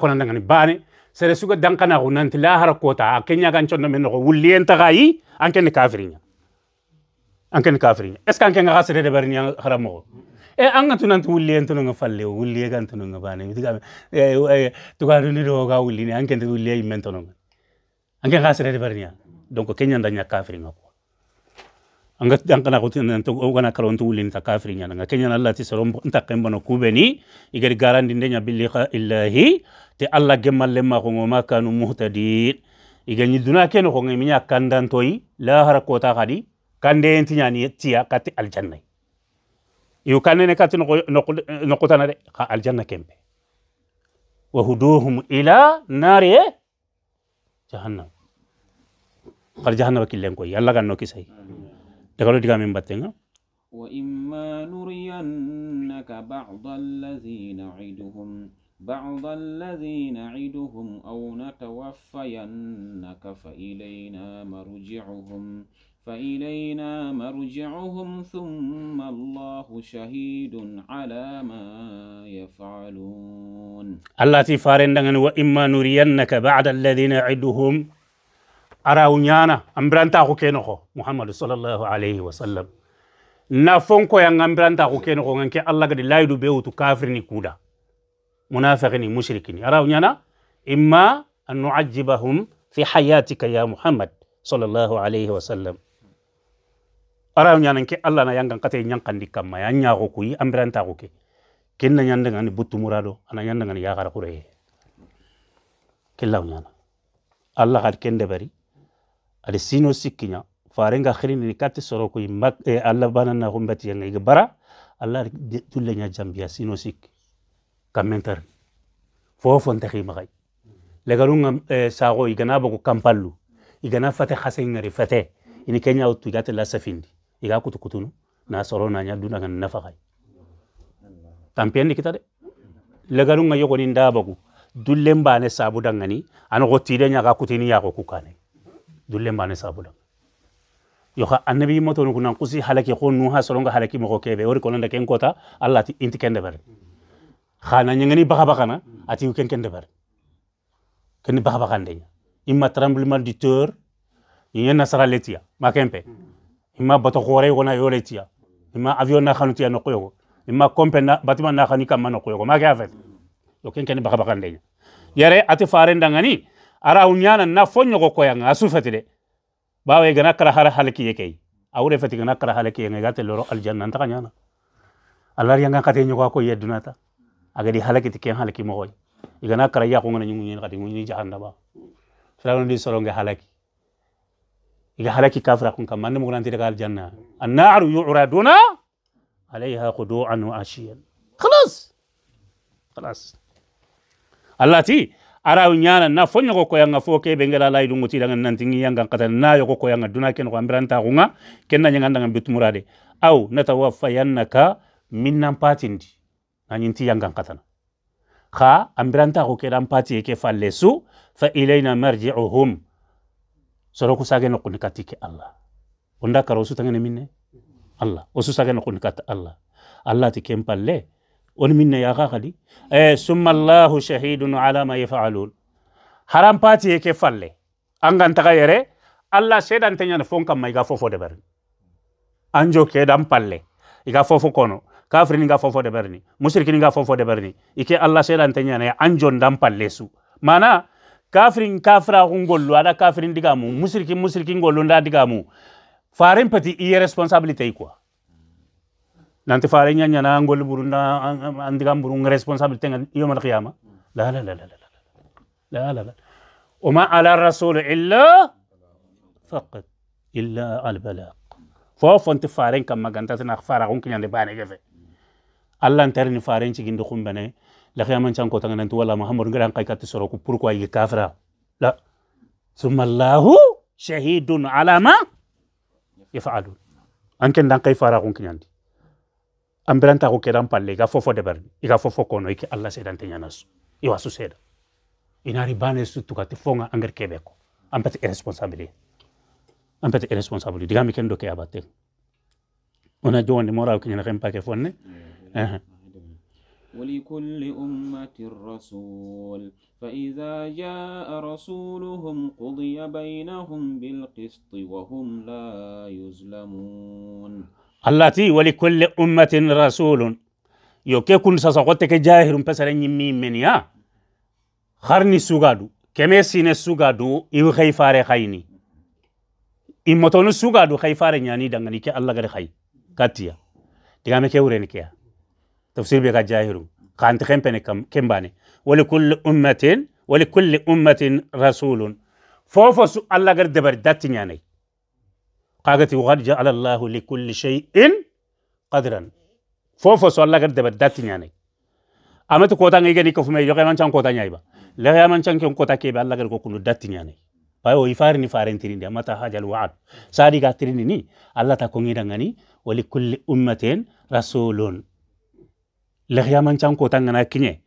كنا أنت باني seresuga dankana go nanti la har kota kenya gan chondo men go wulien tagai anke ne kafirinya anke ne kafirinya est ce anke nga sere de barnya haramo e anga tunan tu wulien tuno nga falle wulie kan tuno nga bane diga e, e tu ga ni ro ga wulini anke ne wulie men tuno anke nga sere de barnya donc kenya ndanya kafirinya ko anga dankana ko tin to ogana oh, karon to ulin ta nyana nga kenya Allah lati sorom nta kemba no kubeni igar dinde nya billi illahi te Allah gemal lemma ko ngoma kanu Igar igani duna ken ko ngi minya kandan toyi la har ko ta kadi kande enti ni tiya kati aljanna yu ne kati no ko tanade ka aljanna kembe wa huduhum ila nari jahannam kar jahannam killen ko yalla ganno kisai تقالوا ديكا من باتنغا وإما نرينك بعض الذي نعدهم بعض الذي نعدهم أو نتوفينك فإلينا مرجعهم فإلينا مرجعهم ثم الله شهيد على ما يفعلون التي فارن وإما نرينك بعد الذين نعدهم arawnyana ambranta ko keno ko muhammad sallallahu alaihi wasallam na fonko yang ambranta ko keno ko nganke allah gadi laydu be wutu kafir ni kuda munafiqin mushrikin arawnyana imma an nu'ajjibahum fi hayatika ya muhammad sallallahu alaihi wasallam arawnyana nke allah na yangan kate nyankandi kamma ya nyaago kuyi ambranta ko ke kenna nyanda ngani buttu murado ana nyanda ngani ya kure killa allah kad kende bari ali sino sikkiña farenga xirini katti soro koy mak e eh, alla banana ko mbati yanga iga bara alla tulle jambiya sino sikki kamenter fofo ntaxi maxay legalunga eh, saxo igana bogo kampallu igana fate xase fate ini kenya utu igate la safindi iga kutu na soro na nya duna nafa xay tampiyen kita de legalunga yogoni ndabagu dulle mbane sabu dangani an xotide nya kutini yaxo kukane dulle mbane sabula yoxa annabi yimatonu kunan kusi halaki xo nu soronga halaki moxo kebe wori konanda ken kota alla ti inti ken deber xana ñengeni baxabaxana ati ken ken deber keni baxabaxan deña imma tremblement du cœur iñe nasara letiya ma kempe imma bato xore yogona yo letiya imma avion na xanu tiya noqu yogo imma compe na batiment na xani kamma noqu yogo ma ke a yo ken keni baxabaxan deña yere ati fare ndangani ara unyana na fonyo ko koyanga asufati bawe gana kara hara halaki yake awre fatiga na kara halaki yake gate loro aljanna ta kanyana allah yanga kate nyoko ko ta agadi halaki tiken halaki mo hoy igana kara ya ko ngana nyungu nyen kati ngunyi jahannama firawun di soronga halaki iga halaki kafra kun kam manne mo ngana daga aljanna annaru yu'raduna عليها قدوعا وعشيا خلاص خلاص التي ara nyana na fo nyoko ko yanga fo ke bengela lay dungu ti dangan nanti ngi yanga kata na yoko ko yanga duna ken ko ambiranta kunga ken na nyanga dangan bit murade aw natawaffayannaka minnan patindi nanyin ti yanga kata kha ambiranta ko ke dan pati ke falle su fa ilaina marji'uhum soro ku sage no kunika tike allah onda karo su tangene minne allah osu sage no kunika allah allah ti kempalle oni minna ya di Eh, summa allahu shahidun ala ma yafalun haran pati yeke falle angan taga yere allah sedan teñana fon kam ma debarni. fofode ɓerni anjo keeɗan palle iga fofo kono kafiri ni ga fofode ɓerni musirki ni ga fofode ike allah seeɗan teñana ya anjon dan palle su mana kafirin kafra kun gollu ada kafirin diga mu musirki musirki gollu nda diga mu farin pati i responsabilité quoi nanti fare nyanya na ngol burunda andiga burung responsabilité ngal yom لا لا la la la la la la la la وما على الرسول الا فقط الا البلاغ فوف انت فارين كما كانت تنا فارا ممكن عند بان جف الله انت رني فارين تشي غند خم بني لا خيام كان كوتا انت ولا محمد غران قاي كات سروك بوركو اي كافرا لا ثم الله شهيد على ما يفعلون أنت عندك دان قاي فارا ممكن عندي an biranta ko kedan palle iga fofo deber iga fofo kono iki allah sedan tenyana su iwa su seda inari bane su tukati fonga anger kebeko an pete irresponsabilité an pete irresponsabilité digami ken do ke abate ona jowani moral kenyana kempa ke fonne mm. uh -huh. ولكل أمة الرسول فإذا جاء رسولهم قضي بينهم بالقسط وهم لا يظلمون allati walikulli ummatin rasulun yoke kun sasakotte ke jahirun pesara ñimmi meniya harni sugadu keme sine sugadu iwi xey fare xayni immotonu sugadu xey fare ñani dangani ke allah gadi xay kattiya digame ke wureni keya tafsir be ka jahirun xanti xempene kam kembane walikulli ummatin walikulli ummatin rasulun fofo su allah gadi debari datti ñanayi kagati waqad ja'ala Allah li kulli in qadran fofo so Allah gadde badati nyane amatu kota ngi gani ko fume yo kan can kota nyaiba la ya man can kota ke be Allah gadde ko kunu datti nyane bayo ifari ni faren tirindi amata hajal wa'ad sadi ga tirindi ni Allah ta ko ngi dangani wa li kulli ummatin rasulun la ya man can kota ngana kinye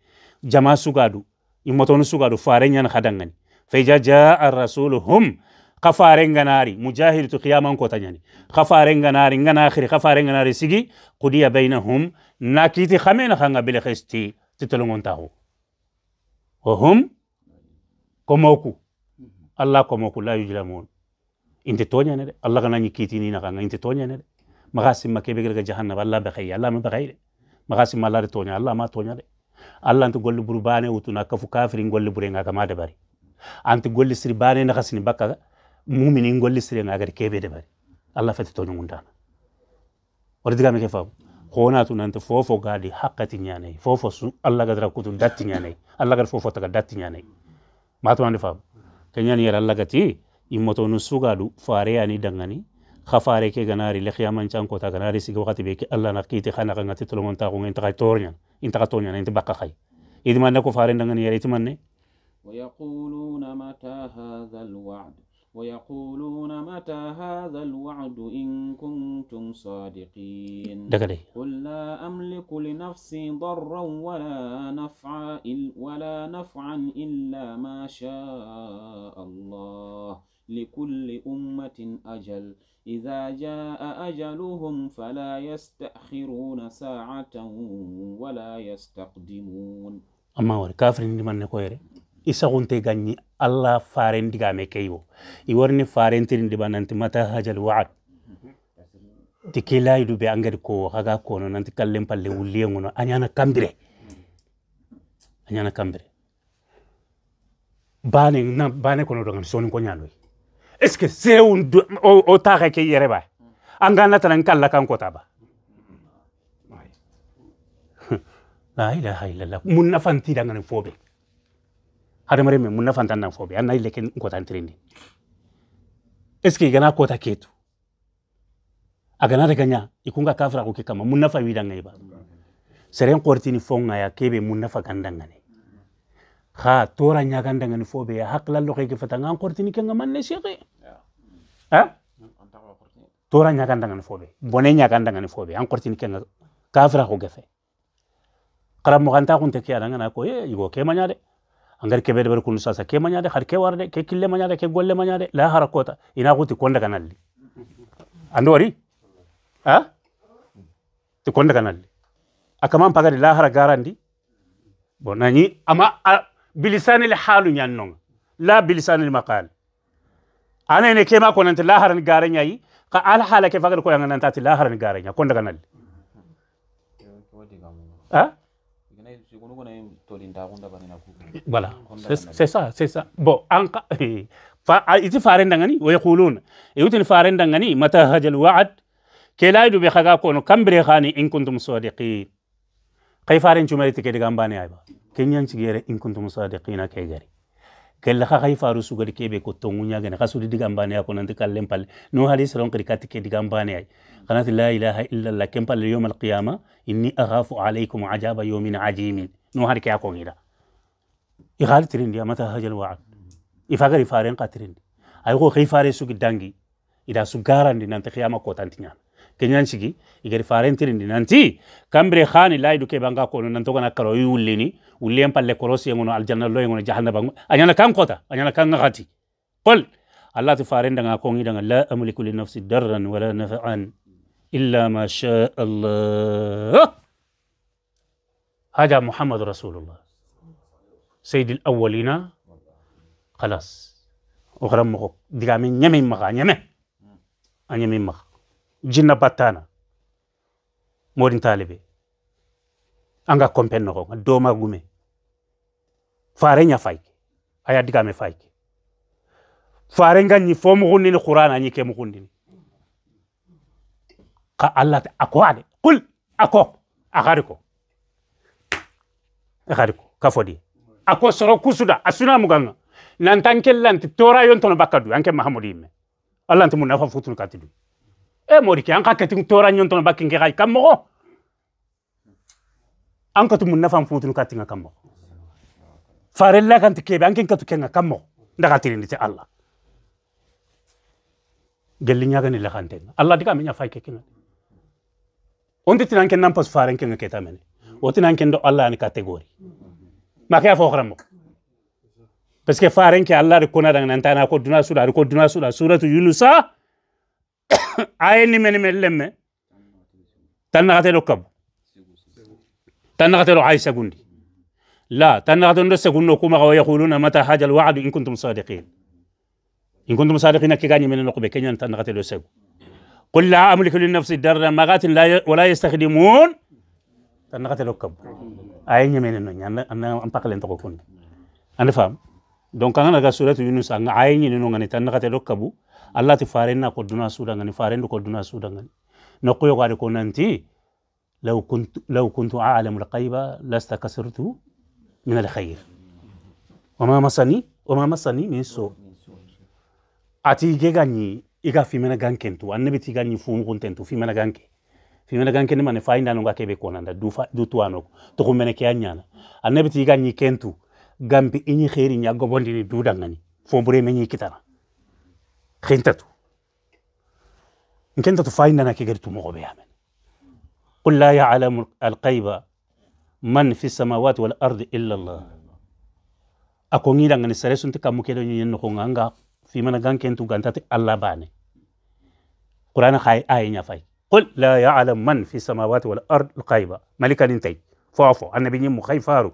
jama sugadu imotonu sugadu faren nyane khadangani fa ja ar-rasuluhum khafare nganari mujahid tu qiyaman ko tanyani khafare nganari ngana khiri khafare nganari sigi qudiya bainahum nakiti khamena khanga bil khisti titolongon tahu wa hum komoku allah komoku la yujlamun inte toñane de allah gana ñi kitini na khanga inte toñane de magasim ma kebe gel jahannam allah be khayya allah ma be khayre magasim allah de toña allah ma toña de allah antu golli burbane wutuna kafu kafirin golli burenga kama dabari antu golli sirbane na khasini bakka muminin golli sirenga agar kebe bari allah fati to diga me kefa faamu tu nante fofo gadi hakkati nyane fofo su allah gadra kutu datti nyane allah gada fofo taga datti ñanayi matumande faamu ke yar allah gati immoto nu sugadu ani dangani khafare ke ganari lexiyamancankota ganari sigi wakati be ke allah na kiiti khana ga ngati tolongontaxunga intaxa torñana intaxa torñana inta bakka idi idimanne ko fare dangani itimanne yaquluna mata ويقولون متى هذا الوعد إن كنتم صادقين قل لا أملك لنفسي ضرا ولا نفعا ولا نفعا إلا ما شاء الله لكل أمة أجل إذا جاء أجلهم فلا يستأخرون ساعة ولا يستقدمون أما هو الكافر من isagunte ganyi allah faren digame keyo iwarni faren tirin dibananti mata hajal wa'ad tikila idu be ko haga kono nanti kallen palle wulliye ngono anyana kambire anyana kambire bane na bane kono dogan soni ko nyaloi est ce que c'est un o, taxe ke yere ba angana tanan kalla kan kota ba *laughs* la ilaha illallah mun nafanti dangane fobe hari mari mi muna fantan nan fobe anna ile ken ko tan eski gana kota ketu agana daga nya ikunga kafra ko kama muna fa wi dangai ba seren ni fonga ya kebe muna fa fa ne ha tora nya ni fobe ya hak lo ke fatanga kortini kenga man ne shege ya. ha hmm, tora nya ni fobe bone nya ni fobe an ya ni kenga kafra ko gefe qaram mo kanta ko te kiyara ngana ko ye yugo ke manya de angari kebe de kunu sasa ke manyade har ke warde ke kille manyade ke golle manyade la harakota ina guti konda kanalli ando ha ti konda kanalli akaman pagadi la hara garandi bon ama bilisani le halu nyannonga la bilisani le maqal ana ne kema ko nanti la haran garanya yi ka al halake fagar ko yanga nanti la haran garanya konda kanalli ha voilà c'est ça c'est ça bon eh, ah, iti e mata hajal wa'd kelaydu be khaga kono kambire khani in kuntum sadiqin kay faren cumariti ke digambane ayba kenyan in kuntum sadiqina kay gari kella kha khay faru sugar kebe ko tongu nyagene kha sudi digam bane ko nanti kallem pal no hali salon kri kat ke digam bane ay qanat la ilaha illa allah kem pal yawm al qiyama inni akhafu alaykum ajaba yawmin ajim no hali ke ko ngira i hal tirin dia mata hajal wa'ad ifagari faren qatrin ay ko khay fare sugi dangi ida sugaran dinan ta qiyama ko tantinya kenyan sigi igari farentirindi nanti kambire khani laydu ke banga kono nanto gana karo yullini ulliyen palle korosi ngono aljanna lo ngono jahannaba ngono anyana kan kota anyana kan ngati qul allah tu farenda nga kongi danga la amliku li nafsi darran wala naf'an illa ma sha allah هذا محمد رسول الله سيد الأولين خلاص أخرى مخو دقامين يمين مخا يمين أن يمين مخا jinna battana modin talibe anga compen no do doma gume fare nya fay aya diga me fay fare nga ni fo mu ni qur'ana ni ke mu gunni ka allah ta ako ade qul ako akariko akariko ka fodi ako soro kusuda asuna muganga nan tankel lant tora yon tono bakadu anke mahamudi me allah ntumu nafa futun katidu e eh, mori ke an ka tora nyon bakin ke kai kammo tu ka tumun nafan futun ka tinga kammo farella kan tike an kin tu kenga kammo ndaka tirin ti Allah gellinya kan ni lakanten Allah dika minya fay ke kinga onti tinan ken nan pas faren kinga ke tamene wotinan ken do Allah ni kategori makaya fo kramo parce que faren ke Allah ri kona dang nan tana ko duna sura ko duna sura suratu yunusa *coughs* ayni meni mellemme tannaxatelo kabu tannaxatelo ay segundi لا تنغدون سكون كما ويقولون متى هذا الوعد ان كنتم صادقين ان كنتم صادقين كي من نقبه كنيان تنغتلو سكون قل لا املك للنفس ضرا مغات لا ولا يستخدمون تنغتلو كب اي من نان انا امبقل انت كون انا فاهم دونك انا سوره يونس ان اي ني نون ان تنغتلو كبو allati farenna kodduna sudangani farendu duna sudangani nokkuyo no ko nanti law kuntu law kuntu alamu lqayba lastakasirtu min alkhair wama masani wama masani min so ati ige ganyi iga fimena gankentu annabi ti ganyi fumu kuntentu fimena ganke fimena ganke ne mane fainda no ngake be konanda du fa du tuano to ko mene ke anyana annabi ti ganyi kentu gambi inyi khairi nya gobondi ni dudangani fo bure menyi kitana خنتتو إن كنت تفاين أنك جرت يعمل قل لا يعلم القيب من في السماوات والأرض إلا الله أكوني لان نسرس أنت كم كيلو ينين نخونغانغا في من عن كنتو الله باني قرآن خاي آية نفاي قل لا يعلم من في السماوات والأرض القيب ملكا ننتي فعفو النبي مخيفارو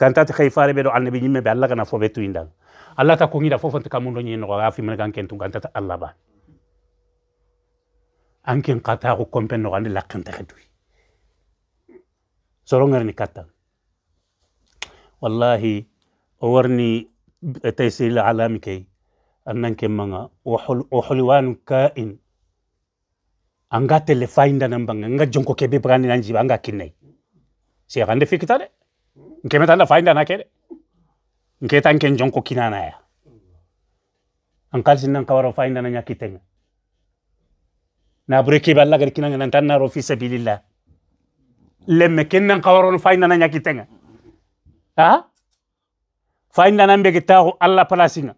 كانت خيفارو بيرو النبي مبالغنا فو بيتو allah ta kongi da fofon ta kamundo nyi no a fimene kan kentu kan ta allah ba an ken xataxu compen noxo andi laqintexe duy ngarni katta. wallahi o warni taysir lalami key annan ke manga o xolwanu ka'in anga tele fayindanan banga nga jonko kebe bagani nan banga kinai. kinnay sexande fikita de nkemeta anda fayindana ke de nketan ken jonko kinanaya ankal nan kawaro fainda nan yakite na ya. breki balla gar kinan nan tan ro fi sabilillah lemme nan kawaro fainda na nyakitenga ha fainda nan bege taxu alla palasinga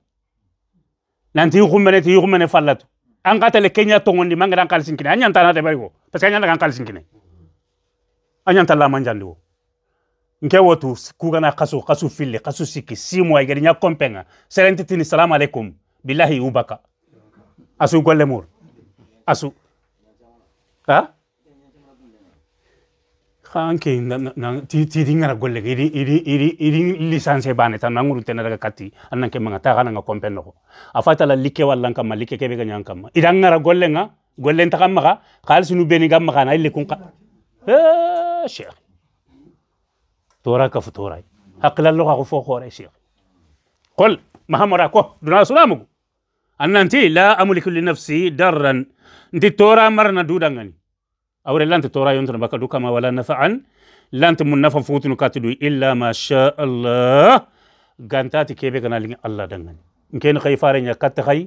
nanti yuxummene e ti yuxummene e fallat an le kenya Tongon mangada an xalisinkine a ñantana de bari wo parce que a kal sin xalisinkine a nke wotu kugana kasu kasu fili kasu siki simu ay garinya kompenga serenti tini salam alaikum billahi ubaka asu golle mur asu ha khanke na, ti ti dingara golle iri iri iri iri lisanse bane tan nanguru tenara kati annan ke manga ta nga kompenno ko afata la like wallan kam like kebe ganyan kam idangara golle nga golle ntakam maka khalsinu beni gam na ille kun eh sheikh تورا كف كفتوراي حق لله غفو خوري شيخ قل ما هم راكو دنا سلامك أن أنت لا أملك لنفسي درا أنت تورا مرنا دودا غني أو لا أنت تورا ينتن بك دوكما ولا نفعا لا أنت من نفع فوتن كاتدو إلا ما شاء الله غانتاتي كيبي كنا لين الله دغني إن كان خيفارين يا خي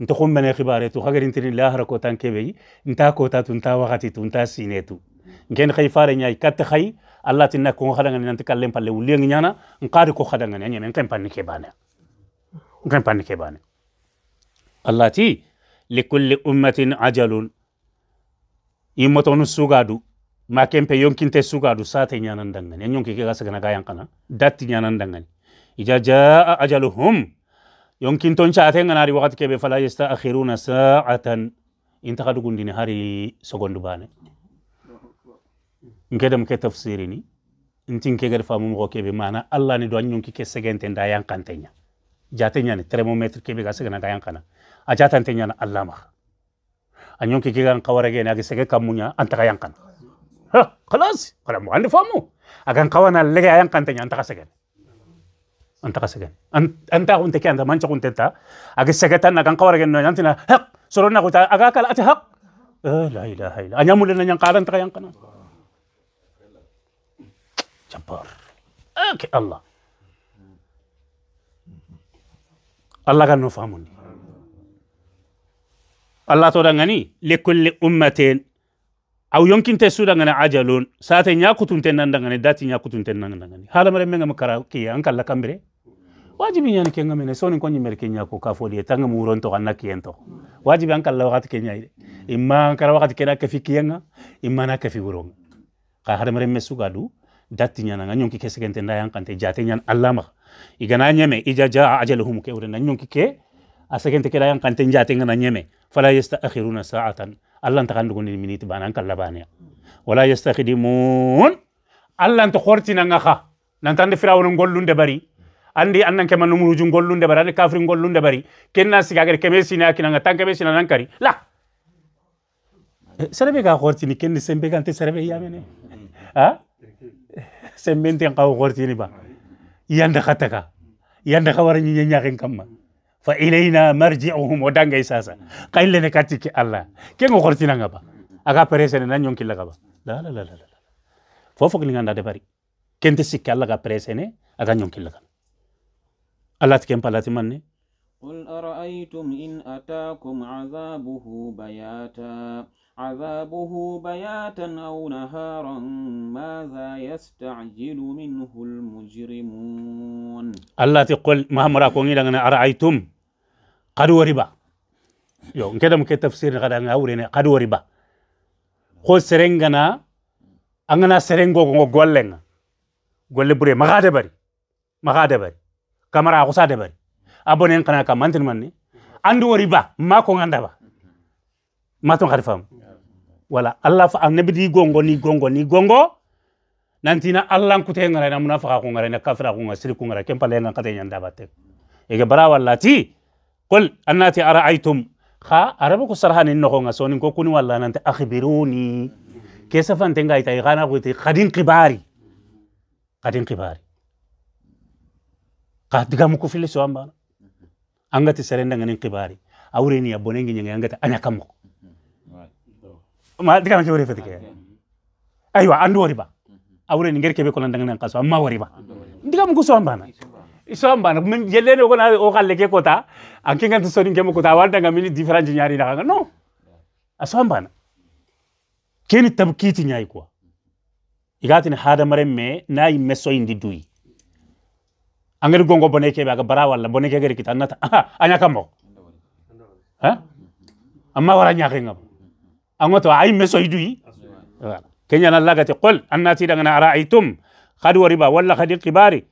انت خون من خباري تو خاغر انت لا هركو تان كيبي انت كوتا تنتا وقتي تنتا سينيتو إن كان خيفارين يا خي allah tinna ko khada ngani nanti kallem palle uli ngi nyana ngari ko khada ngani nyame ngam panni ke bana ngam panni ke bana allah ti kulli ummatin ajalun imotonu sugadu ma kempe yonkinte sugadu sate nyanan dangani nyonki ke gasa gana gayan kana datti nyanan dangani ija jaa ajaluhum yonkinton chaate ngana ri wakati kebe fala akhiruna sa'atan inta gundini hari sogondu bana ngedam ke ni ntin ke gad famu mo kebe mana allah ni do nyun ki ke segente nda yan kantenya nya ni thermometer kebe ga segana nda yan kana a jatantenya na allah ma nyun ki ke gan kawara ge na ge sege kamunya anta yan kana ha khalas kala mo andi famu akan kawana lege yan kantenya anta anta ga segen, anta hunte ke anta mancha hunte ta age na gan kawara ge no antina haq sorona ko ta aga kala ati haq la ilaha illa mulen na kalan taka yan kana jabbar ok allah allah kan no famundi allah toɗangani lekkolle ummaten aw yonkinte suɗangani ajalon sate ñakutunten nandangani dati ñakutunten nandangani haalamare mengam kara kiye an kalla kambire wajibi ñani kenga mene soni ko ñimere ke ñako ka fodi tanga muron to anna kiyen wajibi an kalla wakati ke ñayde imma kara wakati kena kafi kiyenga imma na kafi ka haalamare me suga du dati nyana nga nyonki ke segente nda yang kante jate nyan iga na nyeme ija jaa ajaluhum ke na nyonki ke a segente ke yang kante jate na nyeme fala akhiruna sa'atan allah ta kandu ni minit banan labane wala yastakhdimun allah khorti na nga kha nan de firawun gollunde bari andi annan ke manu muruju gollunde bari andi kafir gollunde bari kenna sigagere keme sina kina nga tanke be sina nan kari la eh, serebe ga khortini kenni sembe gante serebe yamene mm. ha ah? sembenten kaw gortini ba yanda khataka yanda khawara nyi nyaken kamma fa ilaina marji'uhum odanga oh, isasa kaille ne katiki allah ken gortina ngaba aga presene nan yonki laga ba la la la la fofo ko nganda de bari ken te sikki allah ga presene aga yonki laga allah tikem palati manne قل أرأيتم إن أتاكم عذابه بياتا عذابه بياتا أو نهارا ماذا يستعجل منه المجرمون الله تقول ما مرا كوني لغنا أرأيتم قد وربا يو كده مكي تفسير غدا نغاورينا قد وربا خو سرنغنا أنغنا سرنغو غولنا غول لبري مغادة باري مغادة باري كامرا غصادة باري أبونين قناكا كمانتن مني أندو وربا ما كونغان دابا ما تنغرفهم wala allah fa annabi gongo ni gongo ni gongo nantina allah kute ngara na munafaqa ko ngara na kafira ko ngara sirku ngara kempa lenga kate nyanda batte ege bara wallati qul annati ara'aytum kha arabu ko sarhani no ko ngaso ko kuni nanti nante akhbiruni kesa fan tenga ita igana ku te khadin qibari khadin qibari ka diga muku fili so amba angati serenda ngani qibari awreni abonengi ya nyanga angata anya ma dika na wari fatike aywa andu wari ba mhm. awre ni ngerke kebe ko landang nan kaso amma wari ba dika mu so ambana iso ambana men yelle ne ko o galle ke kota anke ngan so ninge kota wanda ngam ni different nyari na no aso na keni tabkiti nyai kwa ni hada mare me nai meso indi dui angeri gongo boneke kebe aga barawal la boneke kebe kita nata anya kamo ha amma wara nyakhe ngam to ay meso idui kenya na lagati qul annati dagana ara'aytum khad wariba walla khadil kibari,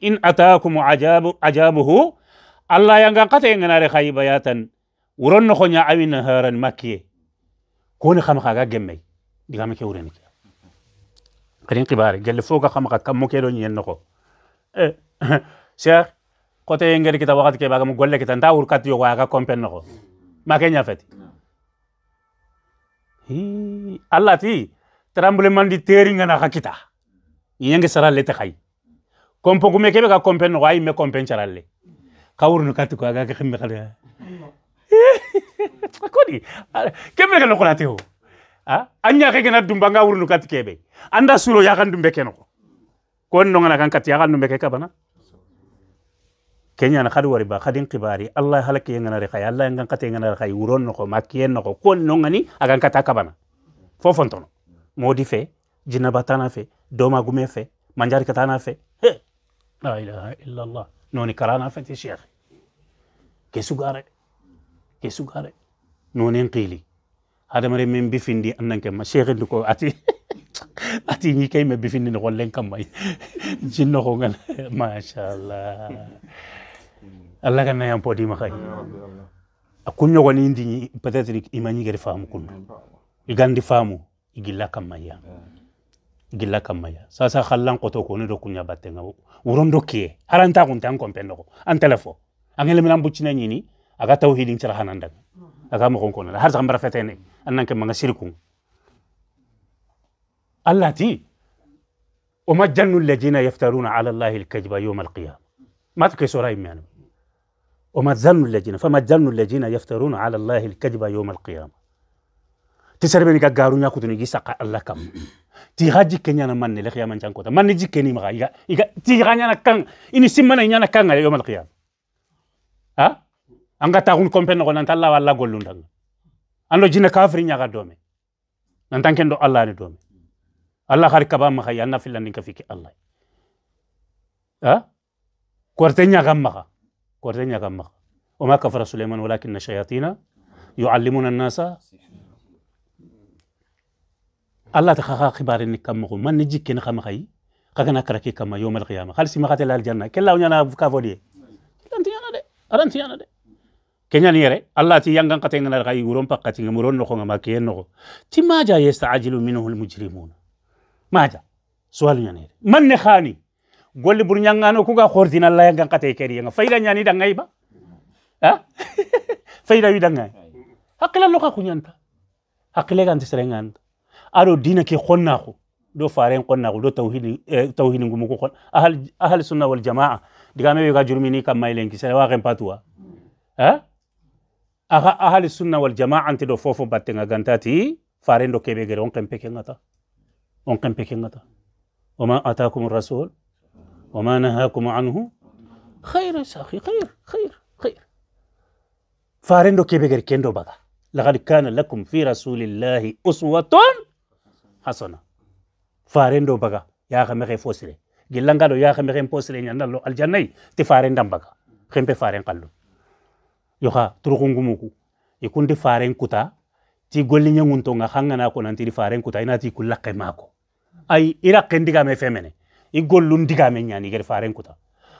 in ataakum ajabu ajabuhu allah yang qate ngana re yatan uron no khonya awin haran ko ni kham khaga gemmey diga make ureni kadin qibari gelle foga kham kha kam do nyen no eh cheikh kote ngel kita wakati ke baga mo golle kita tawur kat yo ga kompen no ma nya fati hi allati tremblement di teri ngana hakita yenge saralle te khay kompo gume kebe ka kompen no ay me kompen ka kawurnu katuko aga ke khimme khale *laughs* kodi kebe ka lokola teo a anya ke gena dumba nga wurnu katkebe anda sulo ya kan dumbe keno kon no ngana kan kat ya kan dumbe ke kabana kenya na khadi wariba khadin kibari allah halake yanga na khay allah yanga kate yanga na khay uron no ko makiyen kon no ngani kata kabana fofon tono modi fe jinabatana fe doma gume fe manjari katana fe he la ilaha illa allah noni karana fe ti sheikh ke sugare ke sugare noni qili hada mare min bifindi annan ke ma sheikh ko ati *laughs* ati ñi kay me bifindi no kam may *laughs* jinno ko ngal *laughs* ma allah ganna yan podima kay a kunñogoni indi peut être imañigeri faamu kunno igandi faamu igilla kammaya gilla kammaya sasa xallan qoto koni do kuña battenga wurondo kiye haranta kunte an compendoxo an telefo angeleminan buccina ñini aga tawhidin cira hanandanga aga moxon konala har sax mbara fetene an nanke manga sirikung allah ti ومجن الذين يفترون على الله الكذب يوم القيامة ማጥቄ ሶራ የሚያንም ወመዘኑ ለጂነ ፈመዘኑ ለጂነ የፍተሩን አላ ላህ ልከጅባ የውም አልቅያማ ti ni gagaru nya kutu gisa ka Allah kam ti haji kenya na manne le khiyaman manne jikeni ma iga iga ti ganya na kan ini simmana nya na kan ga yomal qiyam ha anga ta hun kompen ko nan talla walla gollunda ando jina kafiri nya ga dome nan kendo Allah ni dome Allah har kaba khayana filan ni Allah ha كورتينيا غمغة كورتينيا غمغة وما كفر سليمان ولكن الشياطين يعلمون الناس الله تخاخا خبار انك كمغو من نجي كن خم خي كراكي كما يوم القيامه خالصي ما قتل الجنه كلا ونانا فكافولي انت انا دي انت انا دي كنيا نيري الله تي يانغان قتين نار غاي ورون باقتين مورون نخو ما كين نخو تي ما جا يستعجل منه المجرمون ما جا سؤال يعني من نخاني golli bur ñangano kuga hortina la yang kate keri nga fayda nyani da ngai ba ha fayda yu da ngai hakila loka kunyanta hakila ganti serengan aro dina ki khonna ko do faren khonna ko do tawhid tawhid ngum ko khon ahal ahal sunna wal jamaa diga me ga jurmini kam may ki sere wa gem patwa ha aha ahal sunna wal jamaa anti do fofo battenga gantati faren do kebe gere on kempe kengata on kempe kengata وما آتاكم الرسول وما نهاكم عنه خير يا ساخي خير خير خير فارندو كيبغر كيندو بدا لقد كان لكم في رسول الله أسوة حسنة فارندو بغا يا خمي فوسري جلنغالو يا خمي خيم فوسري نيانالو يعني الجنة تفارندم بغا خيم بفارن قلو يوها تروكون غموكو يكون تفارن كوتا تي غولي نيانغون تونغا خانغانا كونان تي تفارن كتا ينا تي كلا قيماكو أي إراق كندي مي فيميني igolluun digaameenyaanii gadi faareen kutaa.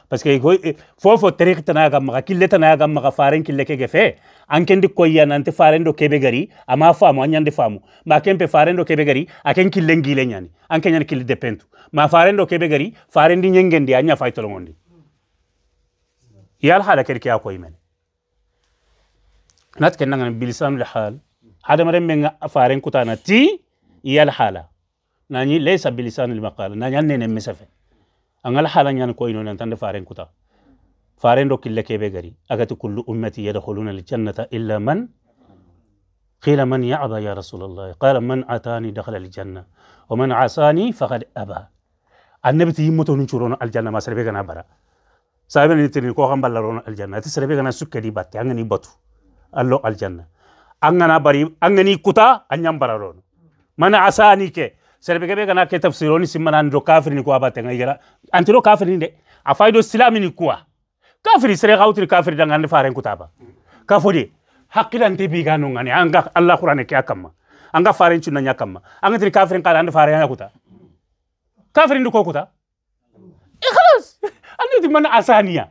Paske fofo tariq ga gammaqa kille tana ga gammaqa faren kille kee gefee ankendi koyya nanti faren do kebe gari amaa faamu anyaan di ma maa kempe faren do kebe gari akeen kille ngiile nyaani anke nyani kille depentu ma faren do kebe gari faren di nyengendi anyaa faayi tolongondi. Yaal haala kedi kiyaa koyi mene. Naat kennangan bilisaanul haal hadamaren menga faareen kutaana tii yaal hala ناني ليس بلسان المقال ناني nyanne نمسف mesafe angal halan yan ko ino nan tan faren kuta faren do kille kebe gari agati kullu ummati yadkhuluna aljannata illa قيل من يعبى يا رسول الله قال من اتاني دخل الجنه ومن عصاني فقد ابى النبي يموتو نشورون الجنه ما سربي غنا برا سابن نتني كو هم بلرون الجنه تسربي غنا سكة دي باتي انني باتو الله الجنه اننا بري انني كوتا انيام برا رون من عصاني كي serbeke be kana ke tafsironi simmana ando kafiri ni kuwa batenga igera antiro kafiri nde afaido silami ni kuwa kafiri sere gautri kafiri danga ne faren kutaba kafodi hakilan te bi ganu ngani anga allah qur'ane ke akamma anga faren chunan nyakamma anga tri kafirin kala ande faren yakuta kafirin ko kuta ikhlas *laughs* andi man asaniya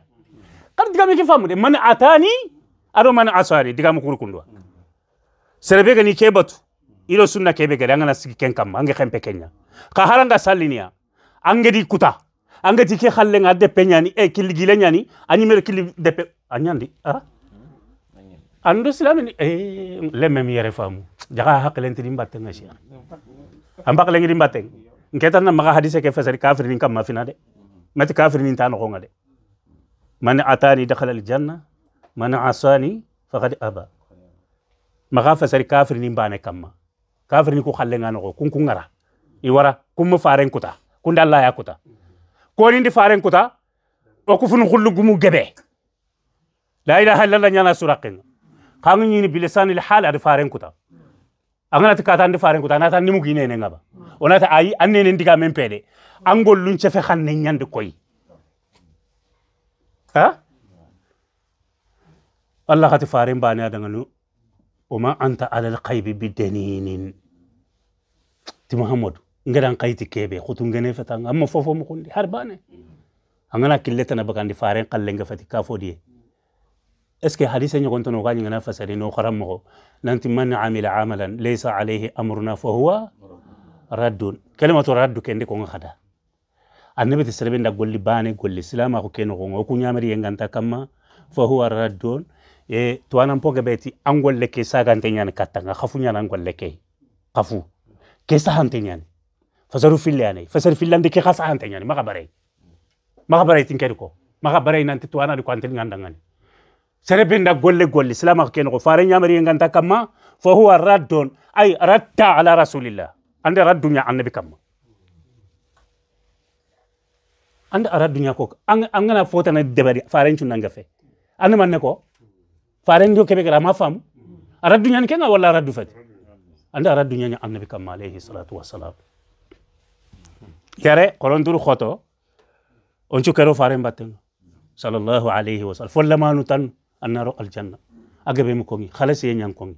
kan diga me ki famu de man atani ado man asari diga mu kurkundwa serbeke ni ke ilo sunna kebe gari angana siki ken kam ange xempe kenya ka haranga ange di kuta di ke de penya eh, ah? ni e eh, killigile ñani añimere killi deppe a anyandi a ando ni e le mi yere faamu jaxa xaqilentidi mbattenga si a mbaqilengidi mbatteng na maga hadise ke kafir ni kam ma fina de mati ni tan noxonga de man atani dakhala janna man asani faqad aba Maka fasari kafir mbane bane ma kafirni ku xallenga noxo kun ku ngara i wara kun mu faren kuta kun da laya kuta koni ndi faren kuta o ku fun xullu gumu gebe la ilaha illallah nyana suraqin xangu ñini bilisanil hal ad faren kuta anganati kata ndi faren kuta nata nimu gine ne ngaba onata ayi annene ndiga men pede angol lun cefe xanne ñande koy ha الله غتفارين باني هذا وما أنت على القيب بدنين ti muhammadu ngadan kayti kebe khutu ngene fatan amma fofo mu kundi har bane angana killeta na bakandi faren kalle nga fati kafo die est ce que hadise nyogon tono ngana fasari no kharam mo nanti man amila amalan laysa alayhi amruna fa huwa raddun kalimatu raddu kende ko ngada annabi ti serbe nda golli bane golli silama ko keno ko ko nyamari nganta kamma fa huwa raddun e to anan poga angol leke sagante nyane katanga khafu nyana angol leke khafu كيسا هانتين يعني فزرو في اللي يعني فسر في اللي خاص هانتين يعني ما خبري ما خبري تنكركو ما خبري نانتي توانا دي كوانتين عندنا يعني. سربين دا غولي غولي سلام كين غو فارين يامري غانتا كما فهو رد اي رد على رسول الله عند رد دنيا النبي كما عند رد دنيا كوك ان انا فوتنا دبري فارين شو نانغا في انا منكو فارين دو كبي ما فهم رد دنيا يعني كين ولا رد فدي anda ara dunya annabi kam alayhi salatu wassalam yare kolon duru khoto on kero faren batten sallallahu alayhi wa sallam folla tan annaro aljanna agabe mu kongi khalas yen nyan kongi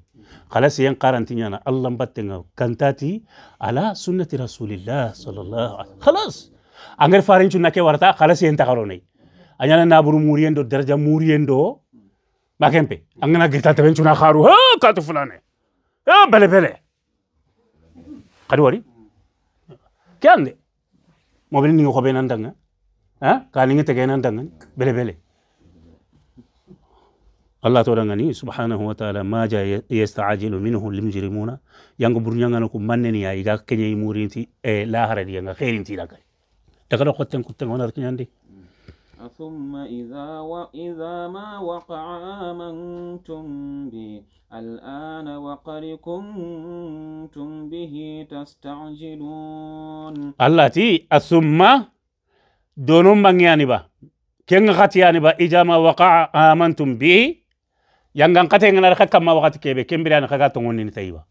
khalas yen qaranti nyana allah batten kantati ala sunnati rasulillah sallallahu alayhi khalas anger faren cu nake warta khalas yen takarone anyana naburu muriyen daraja muriyen do angana girta taben na kharu ha katu fulane ha bele bele kadi wari ke ande mobili ningi xobe nan danga ha ka ningi tege nan danga bele bele allah to danga ni subhanahu wa ta'ala ma ja yasta'jilu minhu al-mujrimuna yango burnyanga na ko manneni ya iga kenyi murinti e la haradi yanga khairinti daga daga ko ten ko ten onar kinyandi ثم إذا وإذا ما وقع آمنتم به الآن وقد كنتم به تستعجلون التي ثم دونم بان يانبا كن غات يانبا إذا ما وقع آمنتم به يانغان قتي نغان رخات كما وقت كيبي كم بيران خاكا تونين تايبا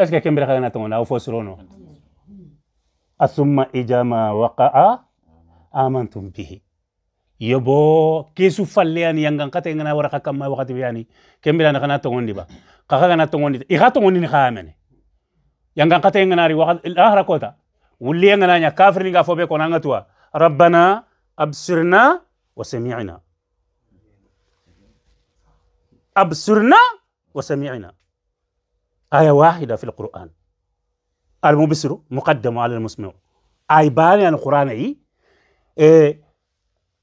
اسكي كم بيران خاكا تونين أو فوسرونو ثم إذا ما وقع آمنتم آمنتم به يبو كيسو فلان يانغان كاتي انغنا ورا كاكا ما وقت بياني كم بلا نغنا تونغون ديبا كاكا غنا تونغون ديبا إغا تونغون ديبا آمن يانغان كاتي انغنا ري وقت الاهرا كوتا ولي انغنا نيا كافر نغا فوبي كون انغتوا ربنا أبصرنا وسمعنا أبصرنا وسمعنا آية واحدة في القرآن المبصر مقدم على المسمع أي بان القرآن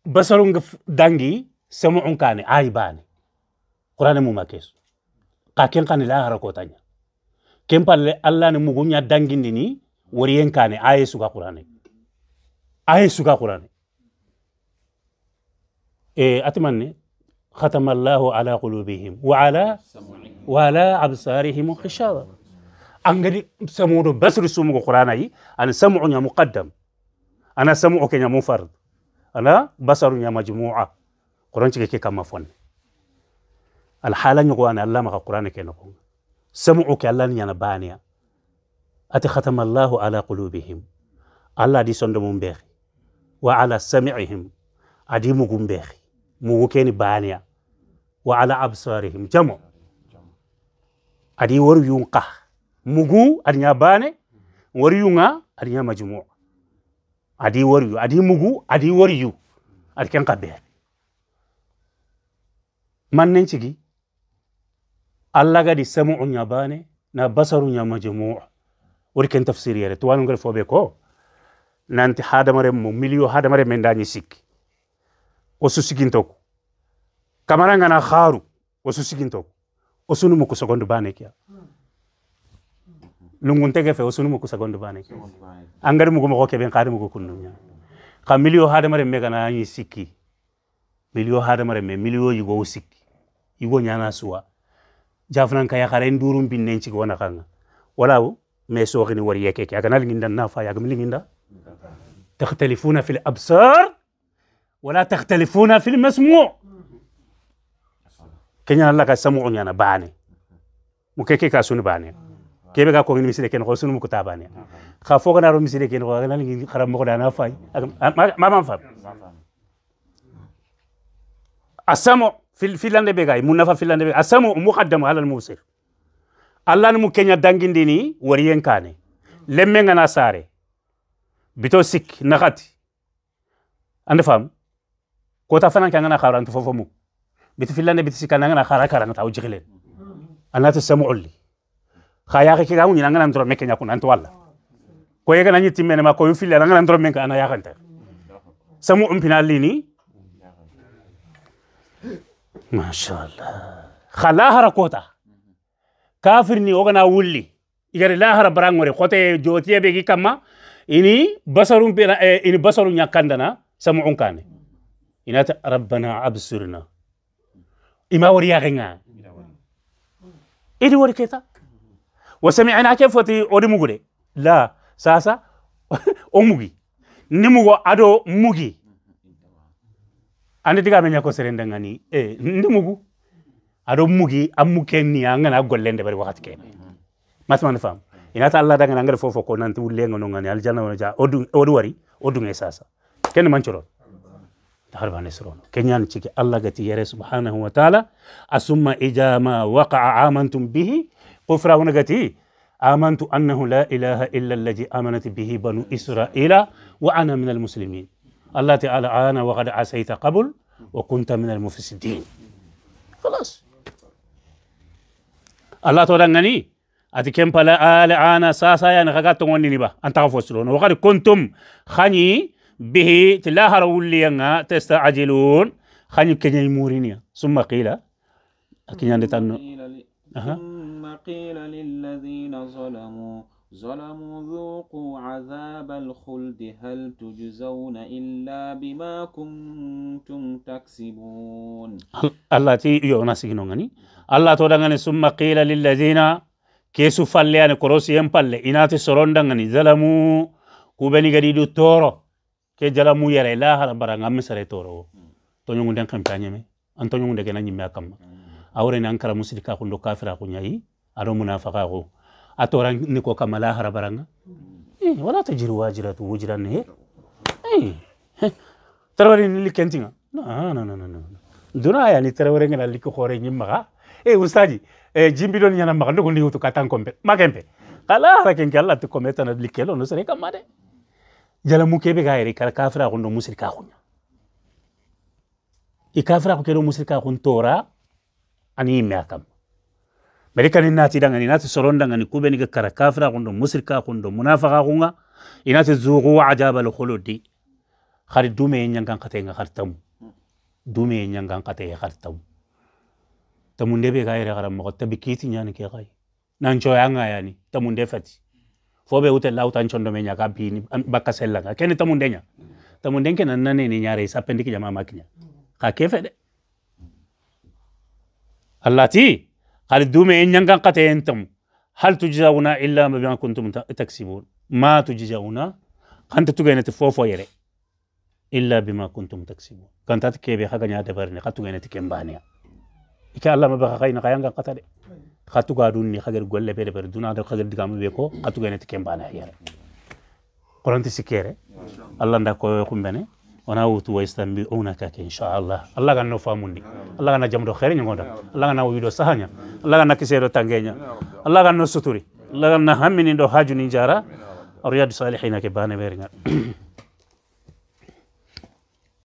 basarunga dangi samuun kane ay bane qur'ana muma kesu ka ken kan la hara kotanya ken palle allah ne mugunya dangindi ni wariyen kane aye suga qur'ana aye suga qur'ana e atmanne ختم الله على قلوبهم وعلى وعلى ابصارهم غشاوه انغدي سمودو بسر سمو قراناي ان سمعنا مقدم ana samu oke kenya mu fard basaru nya majmu'a qur'an ci ke kama fon al hala ni qur'an allah ma qur'an ke no samu oke allah ni na baniya ati khatama allah ala qulubihim allah di sondo mum be wa ala sami'ihim adi mu gum be mu ke ni baniya wa ala absarihim jamu adi waru yunqa mugu adi bane waru yunga adi majmu'a adi wariyu adi mugu adi wariyu adi ken man mannen cigi allah gadi samu'u nya bane na basaru nya majmuu wori ken tafsir yere tuwanu ngel fobe ko nanti hadamare mo milio hadamare men dañi sikki wosu kamara ngana haaru wosu sigintoku osunu mu ko sogondu bane kiya mm lungun tege fe osunu mu kusagondo bane angar mu gumo kebe ngari mu kunnunya ka milio hada mare mega na yi siki milio hada mare me milio yi go siki igo nyana suwa jafran kaya karen bin binnen ci gona kanga wala me so gini wari yake ke aga nalinginda na fa ya yaga milinginda تختلفون في الابصار ولا تختلفون في المسموع كنيا الله كسمعنا باني مكيكي كاسون باني kebe ga ko ngi misile ken ko sunu mu ko tabane kha fo na ro misile ken ko na ngi kharam mo dana fay ma ma fam asamo fil filande be gay munafa filande be asamo muqaddam ala al musir allah mu kenya dangindi ni wariyen kane lemme ngana sare bito sik nakhati ande fam ko ta fanan kanga na khara antu fofo mu bito filande bito sikana ngana khara kara ngata o jigilen anata samu'ulli khaya ke ga unyina ngana ndro meke nyakuna wala. Koye yega nanyi timene ma ko yufilla ngana ndro meke ana yakanta samu umpina lini mashallah khala hara kota kafir ni ogana wulli igari hara barangore khote jotiye be gi kama ini basarum eh, ini basarum na samu unkane inata rabbana absurna ima wari yagenga Ini wari keta wasamicnaa ke foti odi mugude la sasa *laughs* o mugi ni mugo ado mugi ande diga menya ko serenda ngani e ndi mugu ado mugi ammu kenni angana gollende bari wakati ke masman fam inata allah daga ngare fofo ko nanti wulle ngono ngani aljanna wona ja odu odu wari odu ngai sasa ken man harbane sirono kenyan ciki allah gati yere subhanahu wa ta'ala asumma ijama waqa'a amantum bihi كفره نغتي إيه؟ آمنت أنه لا إله إلا الذي آمنت به بنو إسرائيل وأنا من المسلمين الله تعالى أنا وقد عسيت قبل وكنت من المفسدين خلاص الله تعالى أنني أتي كم بلا آل أنا ساسا يعني خاكات تغني نبا أنت غفوسلون وقد كنتم خني به تلاهر ولينا تستعجلون خني كنين مورينيا ثم قيل أكين يعني تنو قيل للذين ظلموا ظلموا ذوقوا عذاب الخلد هل تجزون إلا بما كنتم تكسبون الله تي يونا سينونغني الله تودغني ثم قيل للذين كيسو فاليان يعني كروسيم فال إناتي سروندغني ظلموا كوبني غديدو تورو كي ظلموا يرى لا هل برانغا مسري تورو تونيونغ دنكم تانيمي أنتونيونغ دكنا نيمي أكم أورين أنكر مسلكا كندو كافرا أكو aro munafaka ko atora ni ko kamala harabaranga eh wala tajiri wajiratu wujran ne eh, eh. tarwari ni likentinga no no no no duna ya ni tarawari ngala liko khore maga eh ustadi eh don nyana maga ndugo ni utu katan kombe makembe kala ken kala tu kometa na likelo no sere kamade jala mukebe gaire kala kafra ko ndo musirka i ikafra ko kero musirka tora ani me akam mereka ni nati dangan inati soron dangan kube ni kara kafra kundo musrika kundo munafaqa kunga inati zuqu ajaba al khuludi khari dume yang kate nga khartamu dume nyangan kate ya khartamu tamunde be gaire garam mo tabi kiti nyani ke gai nan jo yanga yani tamunde fati fobe ute lauta nchondo menya kabini bakka sellanga kene tamunde nya tamu ke nan nane ni nyare sapendiki jama makinya ka kefe Allah allati قال دوم إن ينكن قتينتم هل تجزون إلا ما بما كنتم تكسبون ما تجزون كنت تجينا تفوفو يري إلا بما كنتم تكسبون كنت تكي حاجة نيا دبرني قد تجينا تكيم بانيا إكا الله ما بقى خاين خاين كان قتله قد تجادوني خجر قلة بير بير دون هذا خاقر دقام بيكو قد تجينا تكيم بانيا يري قرآن تسكيره الله نداكو يكون بني wana wutu wayastanbi'unaka kake inshallah allah ganno famundi allah na jamdo khere nyongoda allah ganna wido sahanya allah na kiseeɗo tangeña allah no suturi allah na hammini ndo hajuni jara riyadu salihina ke bane ɓeerigal